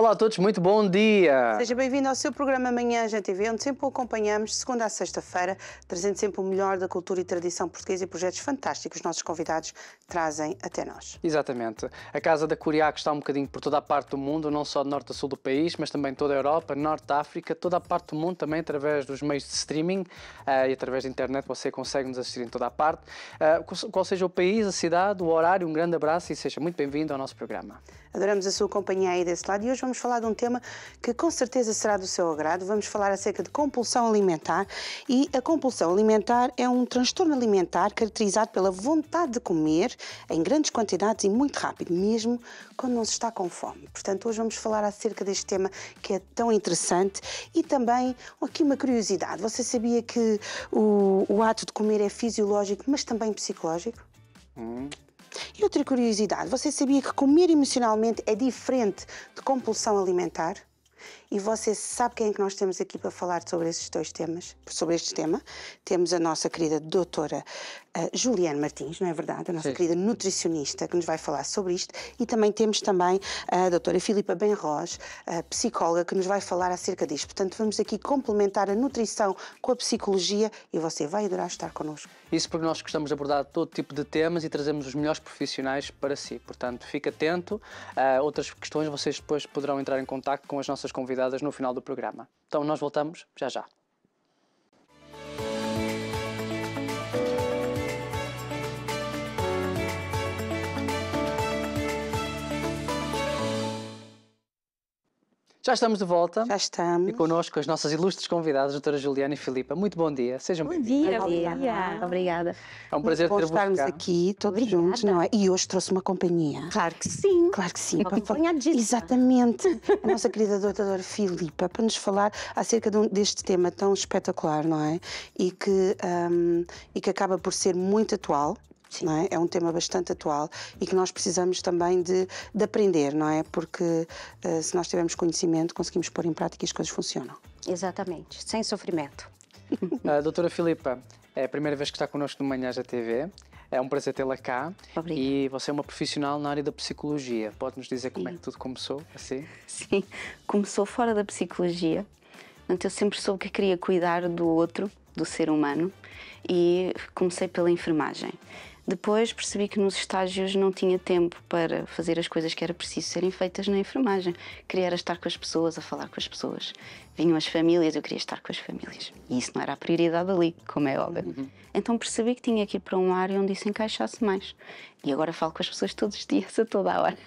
Olá a todos, muito bom dia. Seja bem-vindo ao seu programa Amanhã GTV, onde sempre o acompanhamos, segunda a sexta-feira, trazendo sempre o melhor da cultura e tradição portuguesa e projetos fantásticos que os nossos convidados trazem até nós. Exatamente. A Casa da Curiaco está um bocadinho por toda a parte do mundo, não só do norte a sul do país, mas também toda a Europa, Norte África, toda a parte do mundo, também através dos meios de streaming uh, e através da internet você consegue nos assistir em toda a parte. Uh, qual seja o país, a cidade, o horário, um grande abraço e seja muito bem-vindo ao nosso programa. Adoramos a sua companhia aí desse lado e hoje vamos falar de um tema que com certeza será do seu agrado. Vamos falar acerca de compulsão alimentar e a compulsão alimentar é um transtorno alimentar caracterizado pela vontade de comer em grandes quantidades e muito rápido, mesmo quando não se está com fome. Portanto, hoje vamos falar acerca deste tema que é tão interessante e também aqui uma curiosidade. Você sabia que o, o ato de comer é fisiológico, mas também psicológico? Hum, e outra curiosidade, você sabia que comer emocionalmente é diferente de compulsão alimentar? E você sabe quem é que nós temos aqui para falar sobre esses dois temas, sobre este tema? Temos a nossa querida doutora uh, eh, Juliana Martins, não é verdade? A nossa Sim. querida nutricionista que nos vai falar sobre isto e também temos também a doutora Filipa Benroz, psicóloga, que nos vai falar acerca disto. Portanto, vamos aqui complementar a nutrição com a psicologia e você vai adorar estar connosco. Isso porque nós gostamos de abordar todo tipo de temas e trazemos os melhores profissionais para si. Portanto, fique atento. Uh, outras questões vocês depois poderão entrar em contato com as nossas convidadas convidadas no final do programa. Então nós voltamos já já. Já estamos de volta. Já estamos. E connosco as nossas ilustres convidadas, doutora Juliana e Filipa. Muito bom dia. Sejam bem-vindas. Bom dia. Obrigada. Obrigada. É um prazer ter-vos estarmos aqui todos Obrigada. juntos, não é? E hoje trouxe uma companhia. Claro que sim. Claro que sim. Acompanhadíssima. Exatamente. A nossa querida doutora Filipa para nos falar acerca de um, deste tema tão espetacular, não é? E que, um, e que acaba por ser muito atual é? é? um tema bastante atual e que nós precisamos também de, de aprender, não é? Porque uh, se nós tivermos conhecimento, conseguimos pôr em prática e as coisas funcionam. Exatamente, sem sofrimento. uh, doutora Filipa, é a primeira vez que está connosco no Manhãs da TV. É um prazer tê-la cá. Obrigada. E você é uma profissional na área da psicologia. Pode-nos dizer como é Sim. é que tudo começou? Assim? Sim, começou fora da psicologia. eu sempre soube que queria cuidar do outro, do ser humano, e comecei pela enfermagem. Depois percebi que nos estágios não tinha tempo para fazer as coisas que era preciso serem feitas na enfermagem. Queria estar com as pessoas, a falar com as pessoas vinham as famílias, eu queria estar com as famílias. E isso não era a prioridade ali, como é óbvio. Uhum. Então percebi que tinha que ir para uma área onde isso encaixasse mais. E agora falo com as pessoas todos os dias, a toda a hora.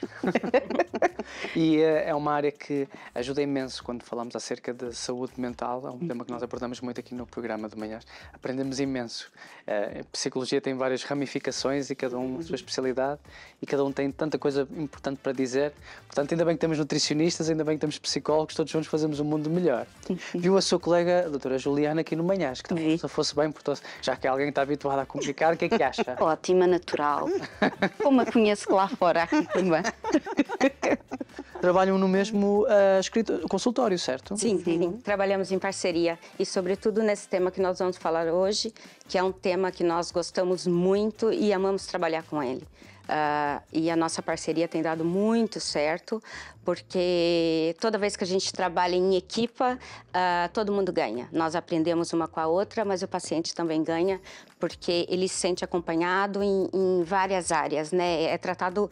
e eh, é uma área que ajuda imenso quando falamos acerca da saúde mental. É um uhum. tema que nós abordamos muito aqui no programa de manhãs. Aprendemos imenso. Eh, a psicologia tem várias ramificações e cada um a sua uhum. especialidade e cada um tem tanta coisa importante para dizer. Portanto, ainda bem que temos nutricionistas, ainda bem que temos psicólogos, todos juntos fazemos um mundo melhor. Viu a sua colega, a doutora Juliana, aqui no Manhãs, que também, se fosse bem, portou Já que alguém está habituado a complicar, o que é que acha? Ótima, natural. Como a conheço lá fora, aqui também. Trabalham no mesmo uh, escrito, consultório, certo? Sim, sim, sim, trabalhamos em parceria e, sobretudo, nesse tema que nós vamos falar hoje, que é um tema que nós gostamos muito e amamos trabalhar com ele. Uh, e a nossa parceria tem dado muito certo, porque toda vez que a gente trabalha em equipa, uh, todo mundo ganha. Nós aprendemos uma com a outra, mas o paciente também ganha, porque ele se sente acompanhado em, em várias áreas, né? É tratado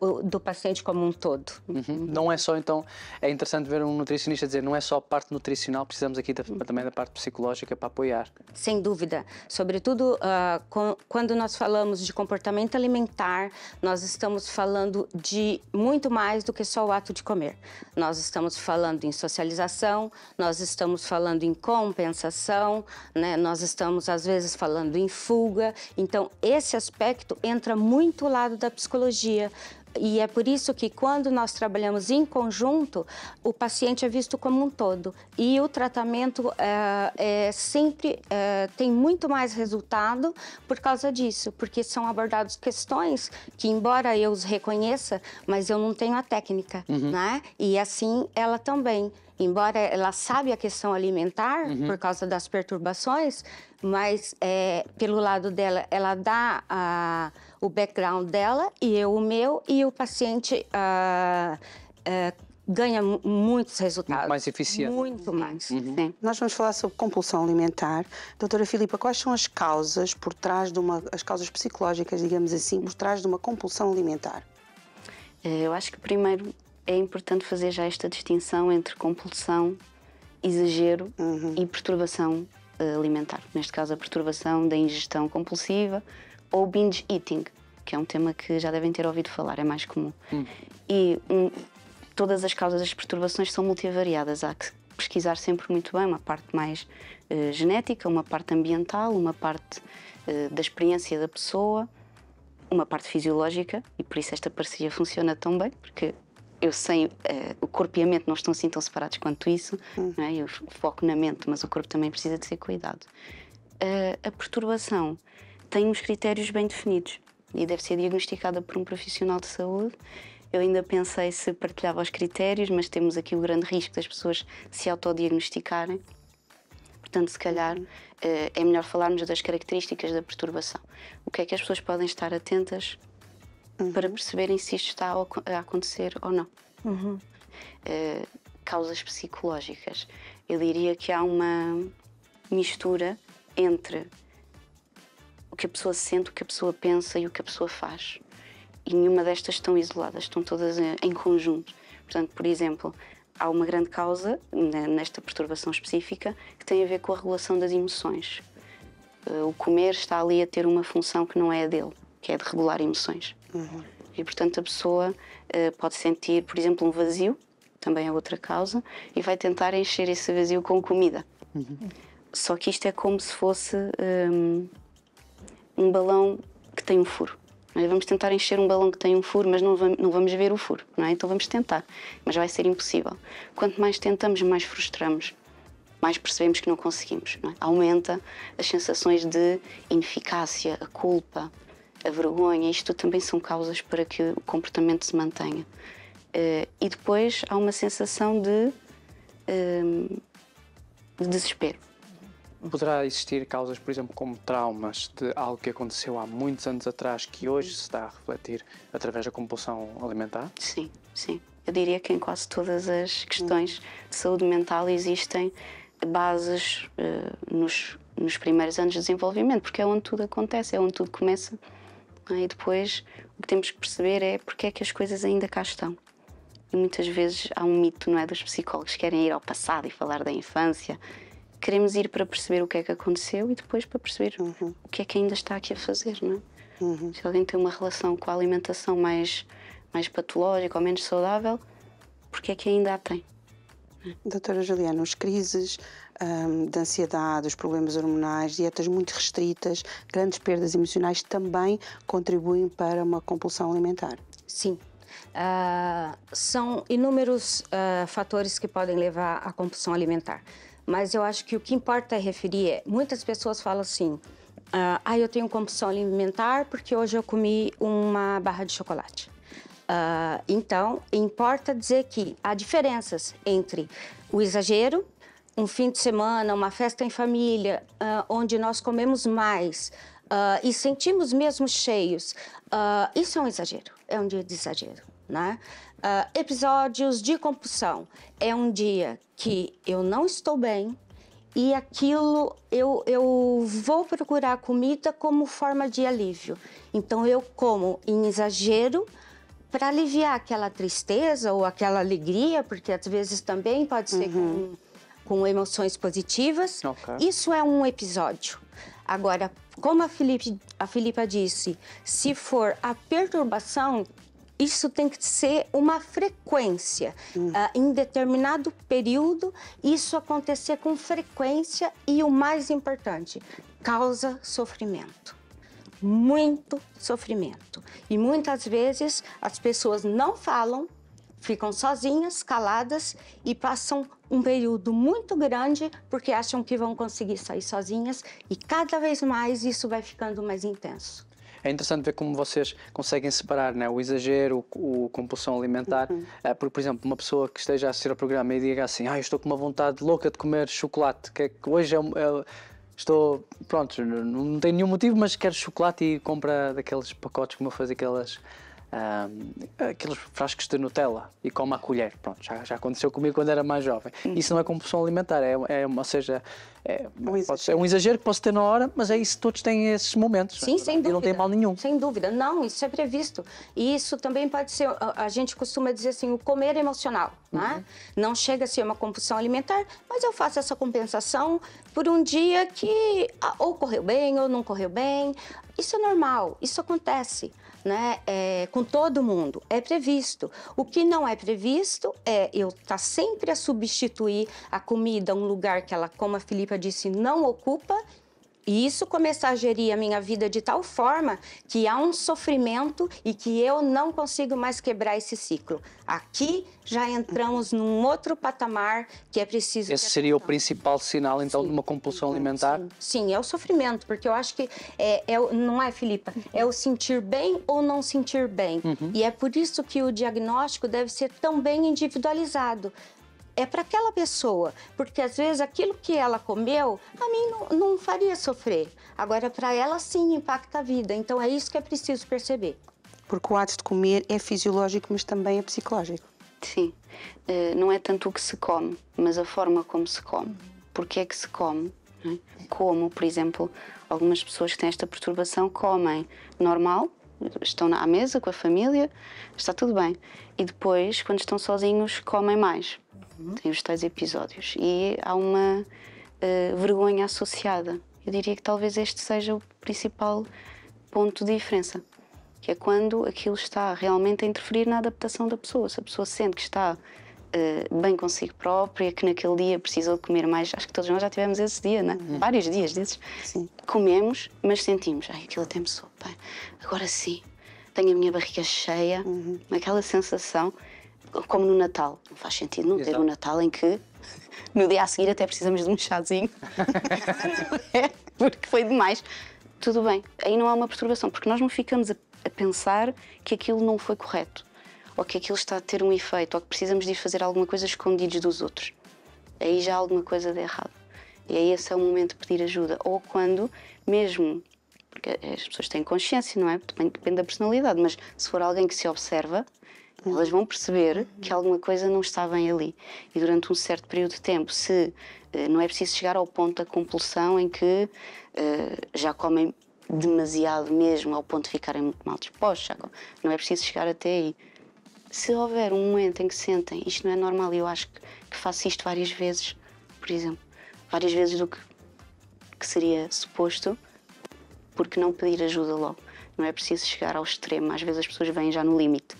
uh, do paciente como um todo. Uhum. Não é só, então, é interessante ver um nutricionista dizer, não é só a parte nutricional, precisamos aqui da, uhum. também da parte psicológica para apoiar. Sem dúvida. Sobretudo, uh, com, quando nós falamos de comportamento alimentar, nós estamos falando de muito mais do que só o ato de comer. Nós estamos falando em socialização, nós estamos falando em compensação, né? nós estamos, às vezes, falando em em fuga. Então, esse aspecto entra muito lado da psicologia, e é por isso que quando nós trabalhamos em conjunto, o paciente é visto como um todo e o tratamento é, é sempre é, tem muito mais resultado por causa disso, porque são abordados questões que, embora eu os reconheça, mas eu não tenho a técnica, uhum. né? E assim ela também embora ela sabe a questão alimentar uhum. por causa das perturbações, mas é, pelo lado dela, ela dá a, o background dela e eu o meu, e o paciente a, ah, a, eh, ganha muitos resultados. mais eficiente. Muito mais. Uhum. Sim. Nós vamos falar sobre compulsão alimentar. Doutora Filipa, quais são as causas por trás de uma, as causas psicológicas, digamos assim, por trás de uma compulsão alimentar? Eh, eu acho que primeiro é importante fazer já esta distinção entre compulsão, exagero uhum. e perturbação eh, alimentar. Neste caso, a perturbação da ingestão compulsiva ou binge eating, que é um tema que já devem ter ouvido falar, é mais comum. Uhum. E um, todas as causas das perturbações são multivariadas. Há que pesquisar sempre muito bem uma parte mais uh, genética, uma parte ambiental, uma parte uh, da experiência da pessoa, uma parte fisiológica, e por isso esta parceria funciona tão bem, porque eu sei, uh, o corpo e a mente não estão assim tão separados quanto isso, hum. não é? eu foco na mente, mas o corpo também precisa de ser cuidado. Uh, a perturbação tem uns critérios bem definidos e deve ser diagnosticada por um profissional de saúde. Eu ainda pensei se partilhava os critérios, mas temos aqui o grande risco das pessoas se autodiagnosticarem. Portanto, se calhar uhum. eh, é melhor falarmos das características da perturbação. O que é que as pessoas podem estar atentas uhum. para perceberem se isto está a acontecer ou não. Uhum. Uh, causas psicológicas. Eu diria que há uma mistura entre o que a pessoa sente, o que a pessoa pensa e o que a pessoa faz. E nenhuma destas estão isoladas, estão todas em conjunto. Portanto, por exemplo, há uma grande causa nesta perturbação específica que tem a ver com a regulação das emoções. Eh, o comer está ali a ter uma função que não é a dele, que é de regular emoções. Uhum. E, portanto, a pessoa uh, pode sentir, por exemplo, um vazio, também é outra causa, e vai tentar encher esse vazio com comida. Uhum. Só que isto é como se fosse um, um balão que tem um furo. Vamos tentar encher um balão que tem um furo, mas não vamos, não vamos ver o furo, é? Então vamos tentar, mas vai ser impossível. Quanto mais tentamos, mais frustramos, mais percebemos que não conseguimos. Não é? Aumenta as sensações de ineficácia, a culpa, a vergonha, isto também são causas para que o comportamento se mantenha. Uh, e depois há uma sensação de, ehm, de desespero. Poderá existir causas, por exemplo, como traumas de algo que aconteceu há muitos anos atrás que hoje se está a refletir através da compulsão alimentar? Sim, sim. Eu diria que em quase todas as questões uhum. de saúde mental existem bases uh, nos, nos primeiros anos de desenvolvimento, porque é onde tudo acontece, é onde tudo começa. É? E depois o que temos que perceber é porque é que as coisas ainda cá estão. E muitas vezes há um mito, não é? Dos psicólogos que querem ir ao passado e falar da infância. Queremos ir para perceber o que é que aconteceu e depois para perceber uhum. o que é que ainda está aqui a fazer, não é? Uhum. Se alguém tem uma relação com a alimentação mais, mais patológica ou menos saudável, porque é que ainda a tem? Doutora Juliana, as crises, um, de ansiedade, os problemas hormonais, dietas muito restritas, grandes perdas emocionais também contribuem para uma compulsão alimentar. Sim, Uh, são inúmeros uh, fatores que podem levar à compulsão alimentar. Mas eu acho que o que importa é referir é, muitas pessoas falam assim, uh, ah, eu tenho compulsão alimentar porque hoje eu comi uma barra de chocolate. Ah, então, importa dizer que há diferenças entre o exagero um fim de semana, uma festa em família, uh, onde nós comemos mais uh, e sentimos mesmo cheios, uh, isso é um exagero, é um dia de exagero, né? episódios de compulsão é um dia que eu não estou bem e aquilo eu, eu vou procurar comida como forma de alívio. Então eu como em exagero para aliviar aquela tristeza ou aquela alegria, porque às vezes também pode ser uhum. com com emoções positivas. Okay. Isso é um episódio. Agora, como a, Felipe, a Filipa disse, se for a perturbação, isso tem que ser uma frequência. Uh, em determinado período, isso acontecer com frequência e o mais importante, causa sofrimento. Muito sofrimento. E muitas vezes as pessoas não falam, ficam sozinhas, caladas e passam um período muito grande porque acham que vão conseguir sair sozinhas e cada vez mais isso vai ficando mais intenso. É interessante ver como vocês conseguem separar né? o exagero, o, o compulsão alimentar. Uhum. É, porque, por exemplo, uma pessoa que esteja a assistir ao programa e diga assim: ah, estou com uma vontade louca de comer chocolate, que, é que hoje é, é estou. Pronto, não, não tenho nenhum motivo, mas quero chocolate e compra daqueles pacotes como eu faço, aquelas um, aqueles frascos de Nutella e come a colher. Pronto, já, já aconteceu comigo quando era mais jovem. Uhum. Isso não é compulsão alimentar, é, é ou seja, é um, ser, é um, exagero que posso ter na hora, mas é isso, todos têm esses momentos. É? Sim, sem dúvida. E não tem mal nenhum. Sem dúvida, não, isso é previsto. E isso também pode ser, a, gente costuma dizer assim, o comer emocional, né? uhum. né? Não chega a ser uma compulsão alimentar, mas eu faço essa compensação por um dia que ah, ou correu bem ou não correu bem. Isso é normal, isso acontece né, é, com todo mundo. É previsto. O que não é previsto é eu estar tá sempre a substituir a comida, um lugar que ela, como a Filipa disse, não ocupa e isso começar a gerir a minha vida de tal forma que há um sofrimento e que eu não consigo mais quebrar esse ciclo. Aqui já entramos num outro patamar que é preciso. Esse seria o principal sinal, então, sim, de uma compulsão alimentar? Sim, sim, é o sofrimento, porque eu acho que é, é não é, Filipa? É o sentir bem ou não sentir bem. Uhum. E é por isso que o diagnóstico deve ser tão bem individualizado é para aquela pessoa, porque às vezes aquilo que ela comeu a mim não, não faria sofrer. Agora para ela sim impacta a vida. Então é isso que é preciso perceber. Porque o ato de comer é fisiológico, mas também é psicológico. Sim, é, não é tanto o que se come, mas a forma como se come. Porque é que se come? É? Como, por exemplo, algumas pessoas que têm esta perturbação comem normal, estão à mesa com a família, está tudo bem. E depois, quando estão sozinhos, comem mais. Uhum. tem os tais episódios e há uma uh, vergonha associada. Eu diria que talvez este seja o principal ponto de diferença, que é quando aquilo está realmente a interferir na adaptação da pessoa. Se a pessoa sente que está uh, bem consigo própria, que naquele dia precisou de comer mais, acho que todos nós já tivemos esse dia, né? Uhum. vários dias desses. Sim. Comemos, mas sentimos, ai, aquilo até me sopa, agora sim, tenho a minha barriga cheia, uhum. aquela sensação como no Natal. Não faz sentido não Exato. ter um Natal em que no dia a seguir até precisamos de um chazinho. é, porque foi demais. Tudo bem, aí não há uma perturbação, porque nós não ficamos a, a, pensar que aquilo não foi correto, ou que aquilo está a ter um efeito, ou que precisamos de fazer alguma coisa escondidos dos outros. Aí já há alguma coisa de errado. E aí esse é o momento de pedir ajuda. Ou quando, mesmo, porque as pessoas têm consciência, não é? Depende, depende da personalidade, mas se for alguém que se observa, elas vão perceber que alguma coisa não está bem ali. E durante um certo período de tempo, se eh, não é preciso chegar ao ponto da compulsão em que uh, já comem demasiado mesmo ao ponto de ficarem muito mal dispostos, não é preciso chegar até aí. Se houver um momento em que sentem isto não é normal e eu acho que, que faço isto várias vezes, por exemplo, várias vezes do que, que seria suposto, porque não pedir ajuda logo. Não é preciso chegar ao extremo, às vezes as pessoas vêm já no limite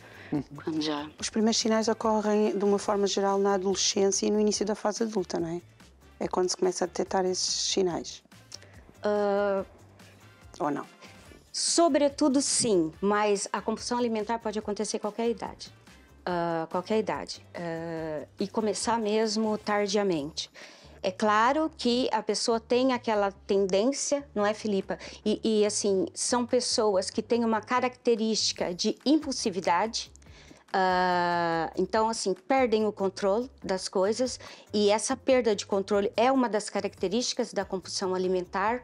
já. Os primeiros sinais ocorrem de uma forma geral na adolescência e no início da fase adulta, não é? É quando se começa a detectar esses sinais. Uh... Ou não? Sobretudo sim, mas a compulsão alimentar pode acontecer a qualquer idade. Uh, qualquer idade. Uh, e começar mesmo tardiamente. É claro que a pessoa tem aquela tendência, não é, Filipa? E, e, assim, são pessoas que têm uma característica de impulsividade, Uh, então, assim, perdem o controle das coisas e essa perda de controle é uma das características da compulsão alimentar.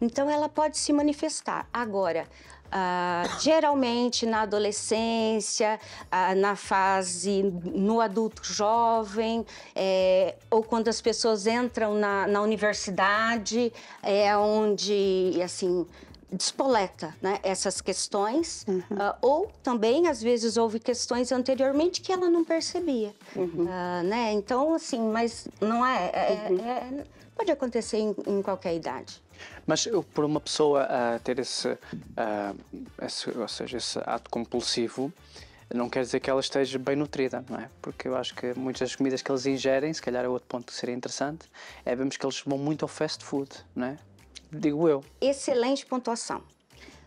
Então, ela pode se manifestar. Agora, uh, geralmente na adolescência, uh, na fase no adulto jovem, é, ou quando as pessoas entram na, na universidade, é onde, assim, despoleta né, essas questões, uhum. uh, ou também, às vezes, houve questões anteriormente que ela não percebia. Uhum. Uh, né? Então, assim, mas não é, é. é, uhum. é pode acontecer em, em, qualquer idade. Mas por uma pessoa uh, ter esse, esse, ou seja, esse ato compulsivo, não quer dizer que ela esteja bem nutrida, não é? Porque eu acho que muitas das comidas que eles ingerem, se calhar é outro ponto que seria interessante, é vemos que eles vão muito ao fast food, não é? digo eu. Excelente pontuação.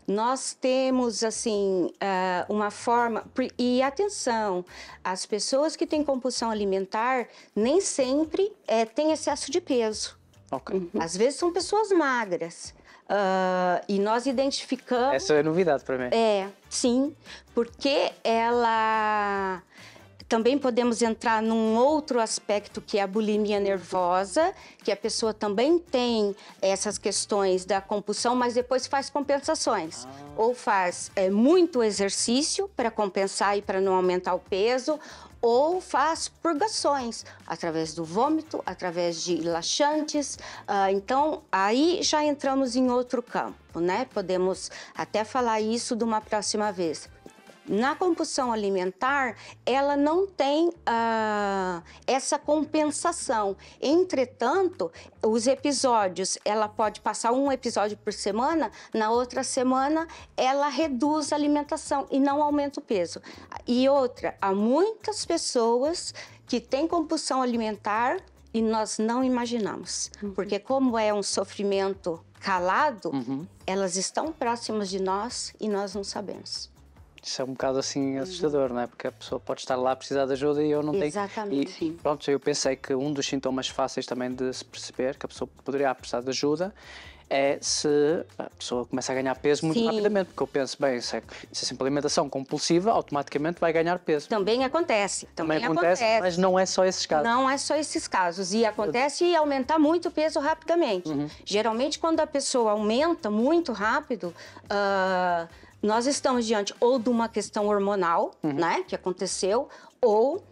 Nós temos, assim, eh, uma forma. E atenção, as pessoas que têm compulsão alimentar nem sempre é, têm excesso de peso. Okay. Uhum. Às vezes são pessoas magras. Uh, e nós identificamos. Essa é novidade para mim. É, sim, porque ela também podemos entrar num outro aspecto que é a bulimia nervosa, que a pessoa também tem essas questões da compulsão, mas depois faz compensações. Ah. Ou faz é, muito exercício para compensar e para não aumentar o peso, ou faz purgações através do vômito, através de laxantes. Uh, então, aí já entramos em outro campo, né? Podemos até falar isso de uma próxima vez na compulsão alimentar, ela não tem ah, essa compensação. Entretanto, os episódios, ela pode passar um episódio por semana, na outra semana ela reduz a alimentação e não aumenta o peso. E outra, há muitas pessoas que têm compulsão alimentar e nós não imaginamos, uhum. porque como é um sofrimento calado, uhum. elas estão próximas de nós e nós não sabemos isso é um bocado assim uhum. assustador, não é? Porque a pessoa pode estar lá a precisar de ajuda e eu não tenho. Exatamente, sim. Pronto, eu pensei que um dos sintomas fáceis também de se perceber que a pessoa poderia precisar de ajuda é se a pessoa começa a ganhar peso muito Sim. rapidamente, porque eu penso, bem, se é, se é sempre alimentação compulsiva, automaticamente vai ganhar peso. Também acontece. Também, também acontece, acontece, mas não é só esses casos. Não é só esses casos. E acontece e aumentar muito o peso rapidamente. Uhum. Geralmente, quando a pessoa aumenta muito rápido, uh, nós estamos diante ou de uma questão hormonal, uhum. né, que aconteceu, ou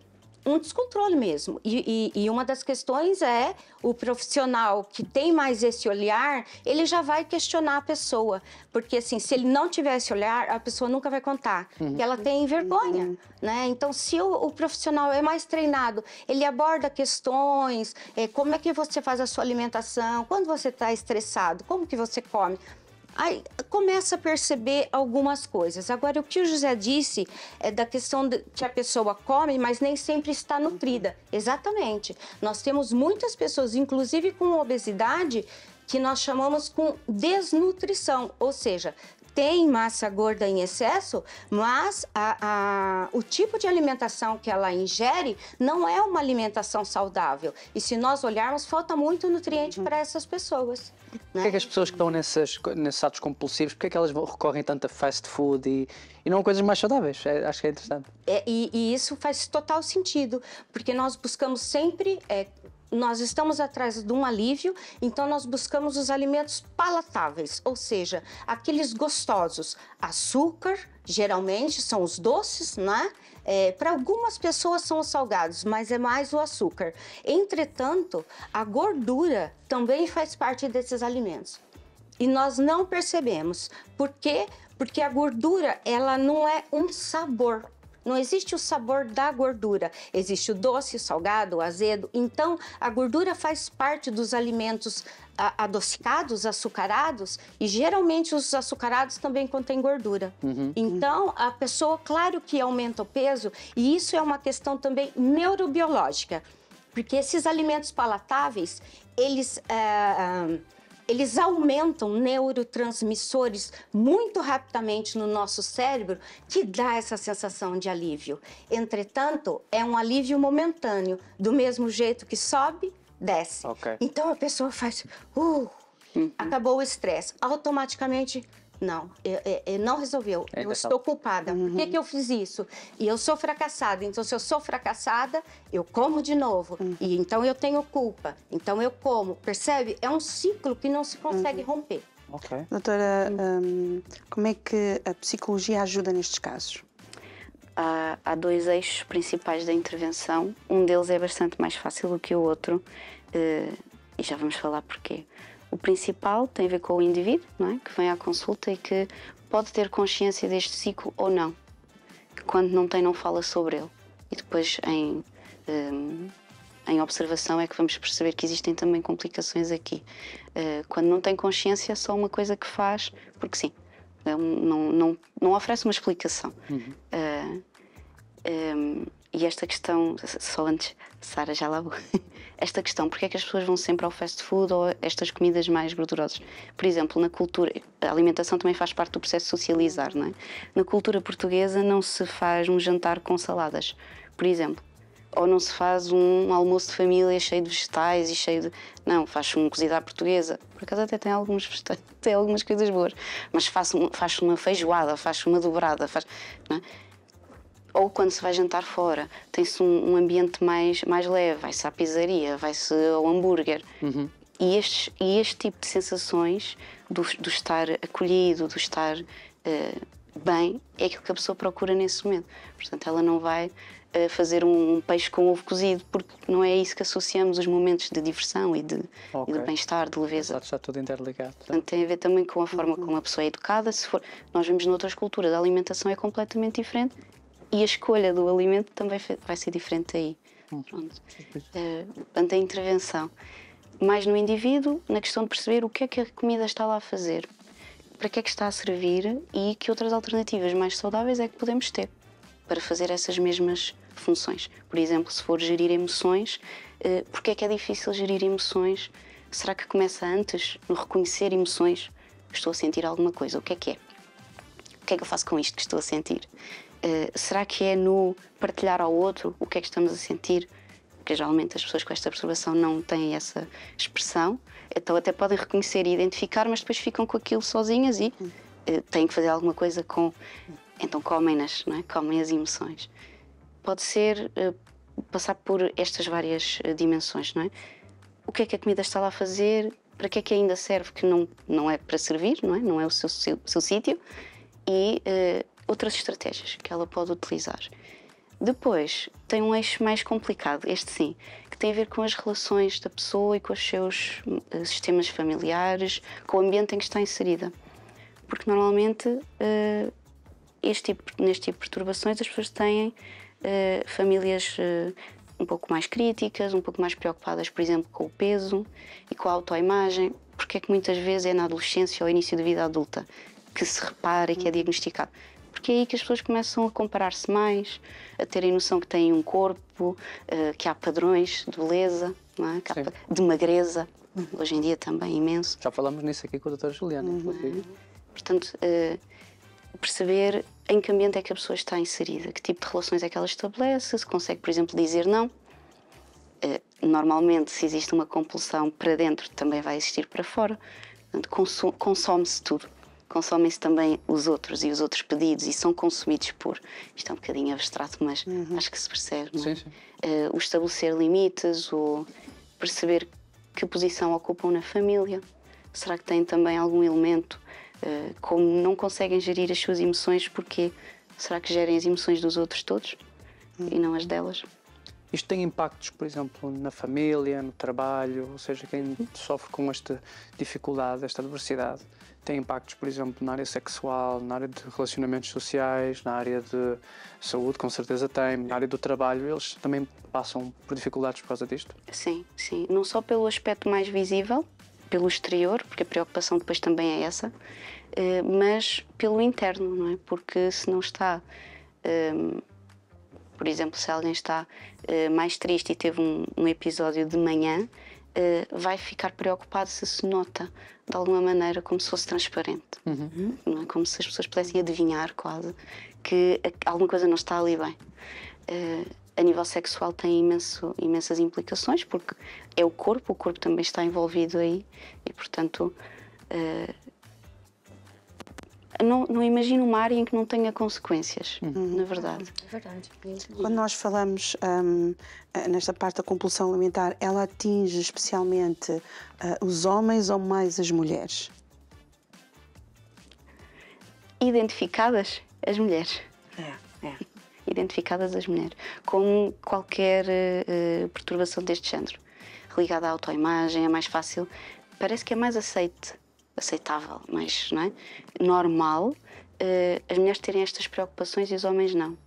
um descontrole mesmo. E, e, e, uma das questões é o profissional que tem mais esse olhar, ele já vai questionar a pessoa. Porque, assim, se ele não tiver esse olhar, a pessoa nunca vai contar. Uhum. ela tem vergonha, uhum. né? Então, se o, o, profissional é mais treinado, ele aborda questões, é, como é que você faz a sua alimentação, quando você está estressado, como que você come Aí começa a perceber algumas coisas. Agora, o que o José disse é da questão de que a pessoa come, mas nem sempre está nutrida. Exatamente. Nós temos muitas pessoas, inclusive com obesidade, que nós chamamos com desnutrição, ou seja, tem massa gorda em excesso, mas a, a, o tipo de alimentação que ela ingere não é uma alimentação saudável. E se nós olharmos, falta muito nutriente uhum. para essas pessoas. Por né? que, é que as pessoas que estão nessas, nesses atos compulsivos, por que, é que elas recorrem tanto a fast food e, e não coisas mais saudáveis? É, acho que é interessante. É, e, e, isso faz total sentido, porque nós buscamos sempre é, nós estamos atrás de um alívio, então nós buscamos os alimentos palatáveis, ou seja, aqueles gostosos. Açúcar, geralmente são os doces, né? É, para algumas pessoas são os salgados, mas é mais o açúcar. Entretanto, a gordura também faz parte desses alimentos. E nós não percebemos. Por quê? Porque a gordura, ela não é um sabor, não existe o sabor da gordura, existe o doce, o salgado, o azedo. Então, a gordura faz parte dos alimentos adocicados, açucarados, e geralmente os açucarados também contêm gordura. Uhum. Então, a pessoa, claro que aumenta o peso, e isso é uma questão também neurobiológica, porque esses alimentos palatáveis, eles. Eh, eles aumentam neurotransmissores muito rapidamente no nosso cérebro, que dá essa sensação de alívio. Entretanto, é um alívio momentâneo, do mesmo jeito que sobe, desce. Okay. Então a pessoa faz, uh, uhum. acabou o estresse, automaticamente não, eu, eu não resolveu, eu tá estou culpada, uhum. por que, uhum. que eu fiz isso? E eu sou fracassada, então se eu sou fracassada, eu como de novo, uhum. e então eu tenho culpa, então eu como, percebe? É um ciclo que não se consegue uhum. romper. Doutora, um, como é que a psicologia ajuda nestes casos? Há, há, dois eixos principais da intervenção. Um deles é bastante mais fácil do que o outro, eh, e já vamos falar porquê. O principal tem a ver com o indivíduo, não é? que vem à consulta e que pode ter consciência deste ciclo ou não. Quando não tem, não fala sobre ele. E depois, em, hum, em observação, é que vamos perceber que existem também complicações aqui. Eh, quando não tem consciência, é só uma coisa que faz, porque sim, é não, não, não oferece uma explicação. Uhum. Uh, eh, um, e esta questão, só antes, Sara, já lá vou. Esta questão, porque é que as pessoas vão sempre ao fast food ou a estas comidas mais gordurosas? Por exemplo, na cultura, a alimentação também faz parte do processo de socializar, não é? Na cultura portuguesa não se faz um jantar com saladas, por exemplo. Ou não se faz um almoço de família cheio de vegetais e cheio de. Não, faz um cozido à portuguesa. Por acaso até tem alguns vegetais, tem algumas coisas boas. Mas faz, faz uma feijoada, faz uma dobrada, faz. Não é? ou quando se vai jantar fora, tem-se um, um, ambiente mais, mais leve, vai-se à pizzaria, vai-se ao hambúrguer. Uhum. E, este e este tipo de sensações do, do estar acolhido, do estar uh, bem, é aquilo que a pessoa procura nesse momento. Portanto, ela não vai uh, fazer um, um, peixe com ovo cozido, porque não é isso que associamos os momentos de diversão e de, okay. de bem-estar, de leveza. Está, está tudo interligado. Tá? Portanto, tem a ver também com a forma uhum. como a pessoa é educada. Se for, nós vemos noutras culturas, a alimentação é completamente diferente e a escolha do alimento também vai ser diferente aí. Hum. Pronto. Uh, portanto, a intervenção. Mais no indivíduo, na questão de perceber o que é que a comida está lá a fazer, para que é que está a servir e que outras alternativas mais saudáveis é que podemos ter para fazer essas mesmas funções. Por exemplo, se for gerir emoções, uh, porque é que é difícil gerir emoções? Será que começa antes no reconhecer emoções? Estou a sentir alguma coisa, o que é que é? O que é que eu faço com isto que estou a sentir? Eh, será que é no partilhar ao outro o que é que estamos a sentir? Porque geralmente as pessoas com esta perturbação não têm essa expressão, então até podem reconhecer e identificar, mas depois ficam com aquilo sozinhas e eh, têm que fazer alguma coisa com. Então comem-nas, é? comem as emoções. Pode ser eh, passar por estas várias dimensões, não é? O que é que a comida está lá a fazer? Para que é que ainda serve que não, não é para servir, não é? Não é o seu, seu, seu sítio? E uh, outras estratégias que ela pode utilizar. Depois, tem um eixo mais complicado, este sim, que tem a ver com as relações da pessoa e com os seus eh, sistemas familiares, com o ambiente em que está inserida. Porque normalmente, eh, este tipo, neste tipo de perturbações, as pessoas têm eh, famílias um pouco mais críticas, um pouco mais preocupadas, por exemplo, com o peso e com a autoimagem. Porque é que muitas vezes é na adolescência ou início da vida adulta que se repara e que é diagnosticado? porque é aí que as pessoas começam a comparar-se mais, a terem noção que têm um corpo, eh, que há padrões de beleza, é? de magreza, hoje em dia também imenso. Já falámos nisso aqui com a doutora Juliana, uhum. Portanto, eh, perceber em que ambiente é que a pessoa está inserida, que tipo de relações é que ela estabelece, se consegue, por exemplo, dizer não. Eh, normalmente, se existe uma compulsão para dentro, também vai existir para fora. Portanto, consome-se tudo consomem-se também os outros e os outros pedidos e são consumidos por. Isto é um bocadinho abstrato, mas uhum. acho que se percebe. Não? É? Sim, sim. Uh, o estabelecer limites, o perceber que posição ocupam na família. Será que têm também algum elemento? Uh, como não conseguem gerir as suas emoções, porque será que gerem as emoções dos outros todos uhum. e não as uhum. delas? Isto tem impactos, por exemplo, na família, no trabalho, ou seja, quem sofre com esta dificuldade, esta adversidade, tem impactos, por exemplo, na área sexual, na área de relacionamentos sociais, na área de saúde, com certeza tem, na área do trabalho, eles também passam por dificuldades por causa disto? Sim, sim. Não só pelo aspecto mais visível, pelo exterior, porque a preocupação depois também é essa, eh, mas pelo interno, não é? Porque se não está. Ehm, por exemplo, se alguém está eh, mais triste e teve um episódio de manhã, uh, vai ficar preocupado se se nota de alguma maneira como se fosse transparente. Uhum. Não é? Como se as pessoas pudessem adivinhar quase que alguma coisa não está ali bem. Uh, a nível sexual tem imenso, imensas implicações, porque é o corpo, o corpo também está envolvido aí e, portanto, uh, não, não, imagino uma área em que não tenha consequências, hum. na uhum. verdade. É verdade. Quando nós falamos um, eh, nesta parte da compulsão alimentar, ela atinge especialmente uh, os homens ou mais as mulheres? Identificadas as mulheres. É, é. Identificadas as mulheres, como qualquer uh, perturbação deste género, ligada à autoimagem, é mais fácil, parece que é mais aceite aceitável, mas não é? normal uh, as mulheres terem estas preocupações e os homens não.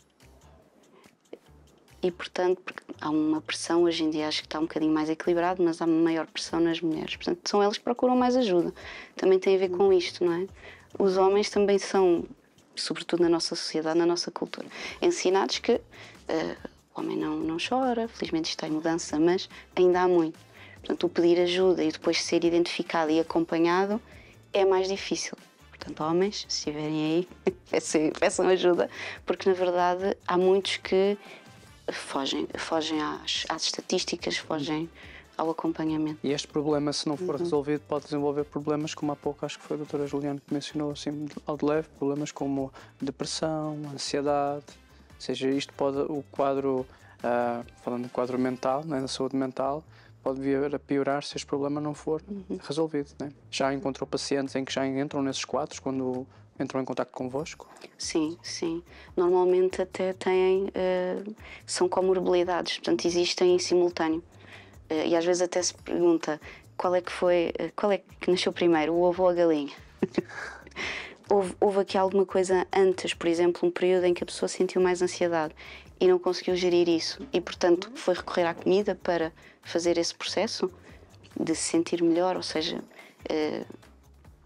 E portanto, há uma pressão hoje em dia, acho que está um bocadinho mais equilibrado, mas há maior pressão nas mulheres. Portanto, são elas que procuram mais ajuda. Também tem a ver com isto, não é? Os homens também são, sobretudo na nossa sociedade, na nossa cultura, ensinados que uh, o homem não, não chora, felizmente está em mudança, mas ainda há muito. Portanto, o pedir ajuda e depois ser identificado e acompanhado é mais difícil. Portanto, homens, se estiverem aí, peçam, ajuda, porque na verdade há muitos que fogem, fogem às, às estatísticas, fogem ao acompanhamento. E este problema, se não for uhum. resolvido, pode desenvolver problemas como há pouco, acho que foi a doutora Juliana que mencionou, assim, ao de leve, problemas como depressão, ansiedade, ou seja, isto pode, o quadro, uh, falando do quadro mental, né, da saúde mental, pode vir a piorar se este problema não for uhum. resolvido. Né? Já encontrou pacientes em que já entram nesses quadros quando entram em contato convosco? Sim, sim. Normalmente até têm, uh, são comorbilidades, portanto existem em simultâneo. Uh, e às vezes até se pergunta qual é que foi, uh, qual é que nasceu primeiro, o ovo ou a galinha? houve, houve aqui alguma coisa antes, por exemplo, um período em que a pessoa sentiu mais ansiedade e não conseguiu gerir isso. E, portanto, foi recorrer à comida para fazer esse processo de se sentir melhor, ou seja, eh,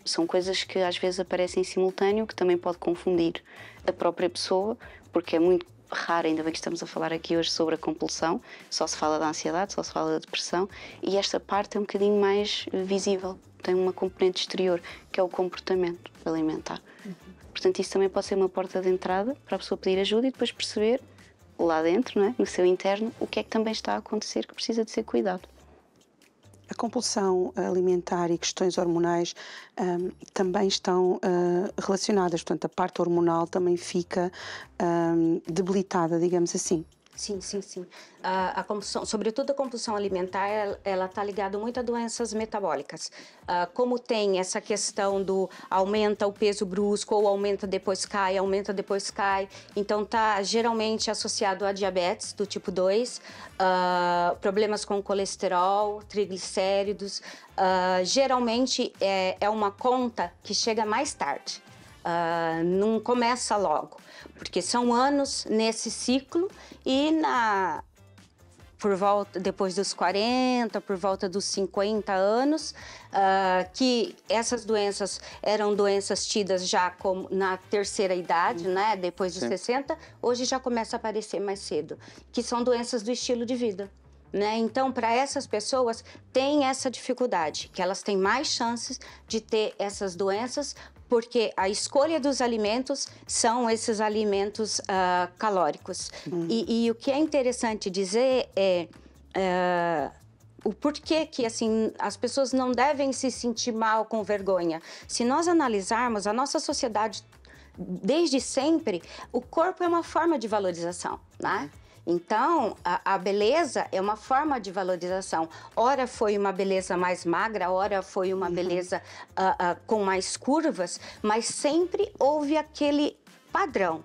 são coisas que às vezes aparecem em simultâneo, que também pode confundir a própria pessoa, porque é muito raro, ainda bem que estamos a falar aqui hoje sobre a compulsão, só se fala da ansiedade, só se fala da depressão, e esta parte é um bocadinho mais visível, tem uma componente exterior, que é o comportamento alimentar. Uhum. Portanto, isso também pode ser uma porta de entrada para a pessoa pedir ajuda e depois perceber lá dentro, é? no seu interno, o que é que também está a acontecer que precisa de ser cuidado. A compulsão alimentar e questões hormonais um, também estão uh, relacionadas, portanto, a parte hormonal também fica um, debilitada, digamos assim. Sim, sim, sim. A, a compulsão, sobretudo a compulsão alimentar, ela está ligada muito a doenças metabólicas. Uh, como tem essa questão do aumenta o peso brusco ou aumenta depois cai, aumenta depois cai, então tá geralmente associado a diabetes do tipo 2, uh, ah, problemas com colesterol, triglicéridos. Uh, geralmente é, é uma conta que chega mais tarde. Uh, não começa logo, porque são anos nesse ciclo e na por volta depois dos 40, por volta dos 50 anos, uh, que essas doenças eram doenças tidas já como na terceira idade, uhum. né? Depois dos Sim. 60, hoje já começa a aparecer mais cedo, que são doenças do estilo de vida. Né? Então, para essas pessoas, tem essa dificuldade, que elas têm mais chances de ter essas doenças, porque a escolha dos alimentos são esses alimentos uh, calóricos. Uhum. E, e, o que é interessante dizer é. Uh, o porquê que assim as pessoas não devem se sentir mal com vergonha. Se nós analisarmos a nossa sociedade desde sempre, o corpo é uma forma de valorização, né? Então, a, a, beleza é uma forma de valorização. Ora foi uma beleza mais magra, ora foi uma uhum. beleza uh, uh, com mais curvas, mas sempre houve aquele padrão.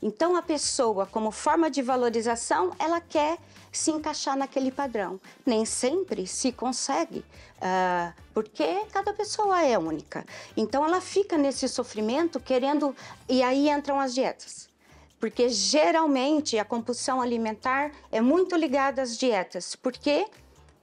Então, a pessoa, como forma de valorização, ela quer se encaixar naquele padrão. Nem sempre se consegue, uh, porque cada pessoa é única. Então, ela fica nesse sofrimento querendo. E aí entram as dietas porque geralmente a compulsão alimentar é muito ligada às dietas. Por quê?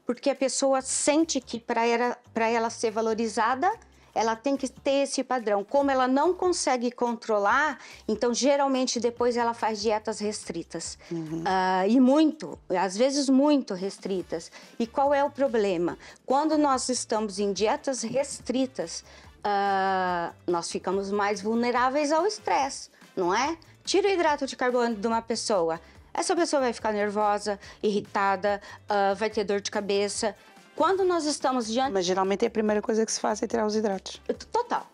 Porque a pessoa sente que para ela, ela ser valorizada, ela tem que ter esse padrão. Como ela não consegue controlar, então geralmente depois ela faz dietas restritas. Uhum. Uh, e muito, às vezes muito restritas. E qual é o problema? Quando nós estamos em dietas restritas, uh, nós ficamos mais vulneráveis ao estresse, não é? tira o hidrato de carbono de uma pessoa, essa pessoa vai ficar nervosa, irritada, uh, vai ter dor de cabeça. Quando nós estamos diante. Mas geralmente é a primeira coisa que se faz é tirar os hidratos. Total.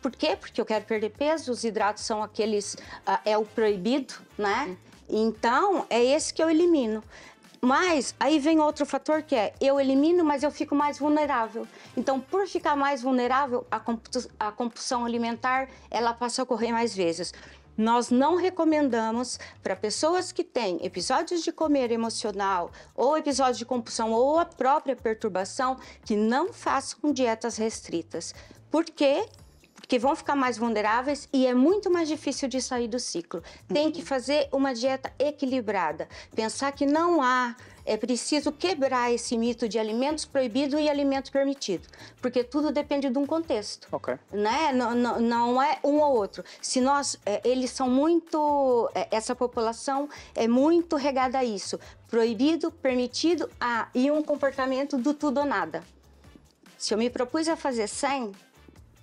Por quê? Porque eu quero perder peso, os hidratos são aqueles. Uh, é o proibido, né? Uhum. Então, é esse que eu elimino. Mas aí vem outro fator que é eu elimino, mas eu fico mais vulnerável. Então, por ficar mais vulnerável, a compulsão alimentar ela passa a ocorrer mais vezes nós não recomendamos para pessoas que têm episódios de comer emocional ou episódios de compulsão ou a própria perturbação que não façam dietas restritas. Por quê? Porque vão ficar mais vulneráveis e é muito mais difícil de sair do ciclo. Tem que fazer uma dieta equilibrada. Pensar que não há é preciso quebrar esse mito de alimentos proibidos e alimentos permitido, porque tudo depende de um contexto, Ok. né? Não, não, não, é um ou outro. Se nós, é, eles são muito, é, essa população é muito regada a isso, proibido, permitido ah, e um comportamento do tudo ou nada. Se eu me propus a fazer 100,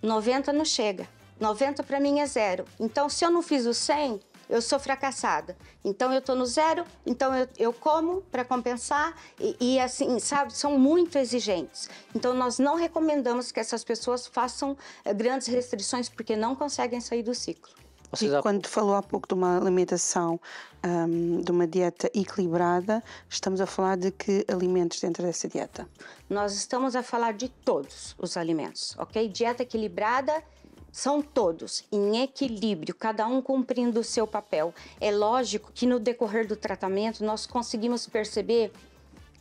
90 não chega. 90 para mim é zero. Então, se eu não fiz o 100, eu sou fracassada. Então eu estou no zero, então eu, eu como para compensar e, e, assim, sabe, são muito exigentes. Então nós não recomendamos que essas pessoas façam eh, grandes restrições porque não conseguem sair do ciclo. E quando falou há pouco de uma alimentação, um, de uma dieta equilibrada, estamos a falar de que alimentos dentro dessa dieta? Nós estamos a falar de todos os alimentos, ok? Dieta equilibrada são todos em equilíbrio, cada um cumprindo o seu papel. É lógico que no decorrer do tratamento nós conseguimos perceber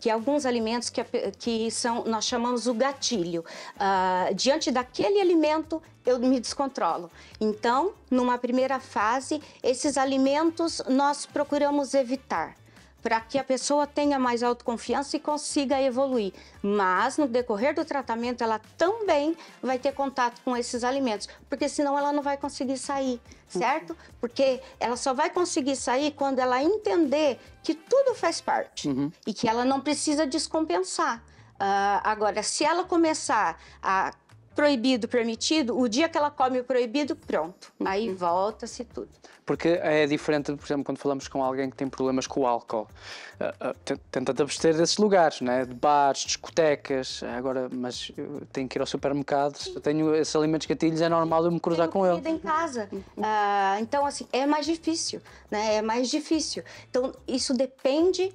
que alguns alimentos que, que são nós chamamos o gatilho. Uh, diante daquele alimento, eu me descontrolo. Então, numa primeira fase, esses alimentos nós procuramos evitar para que a pessoa tenha mais autoconfiança e consiga evoluir. Mas no decorrer do tratamento, ela também vai ter contato com esses alimentos, porque senão ela não vai conseguir sair, certo? Uhum. Porque ela só vai conseguir sair quando ela entender que tudo faz parte uhum. e que ela não precisa descompensar. Uh, agora, se ela começar a proibido, permitido, o dia que ela come o proibido, pronto. Aí volta-se tudo. Porque é diferente, por exemplo, quando falamos com alguém que tem problemas com o álcool. Uh, ah, uh, ah, Tenta-te abster desses lugares, né? de bares, discotecas, agora, mas tem que ir ao supermercado, eu tenho esses alimentos gatilhos, é normal eu me cruzar tenho com ele. em casa. Uh, então, assim, é mais difícil, né? É mais difícil. Então, isso depende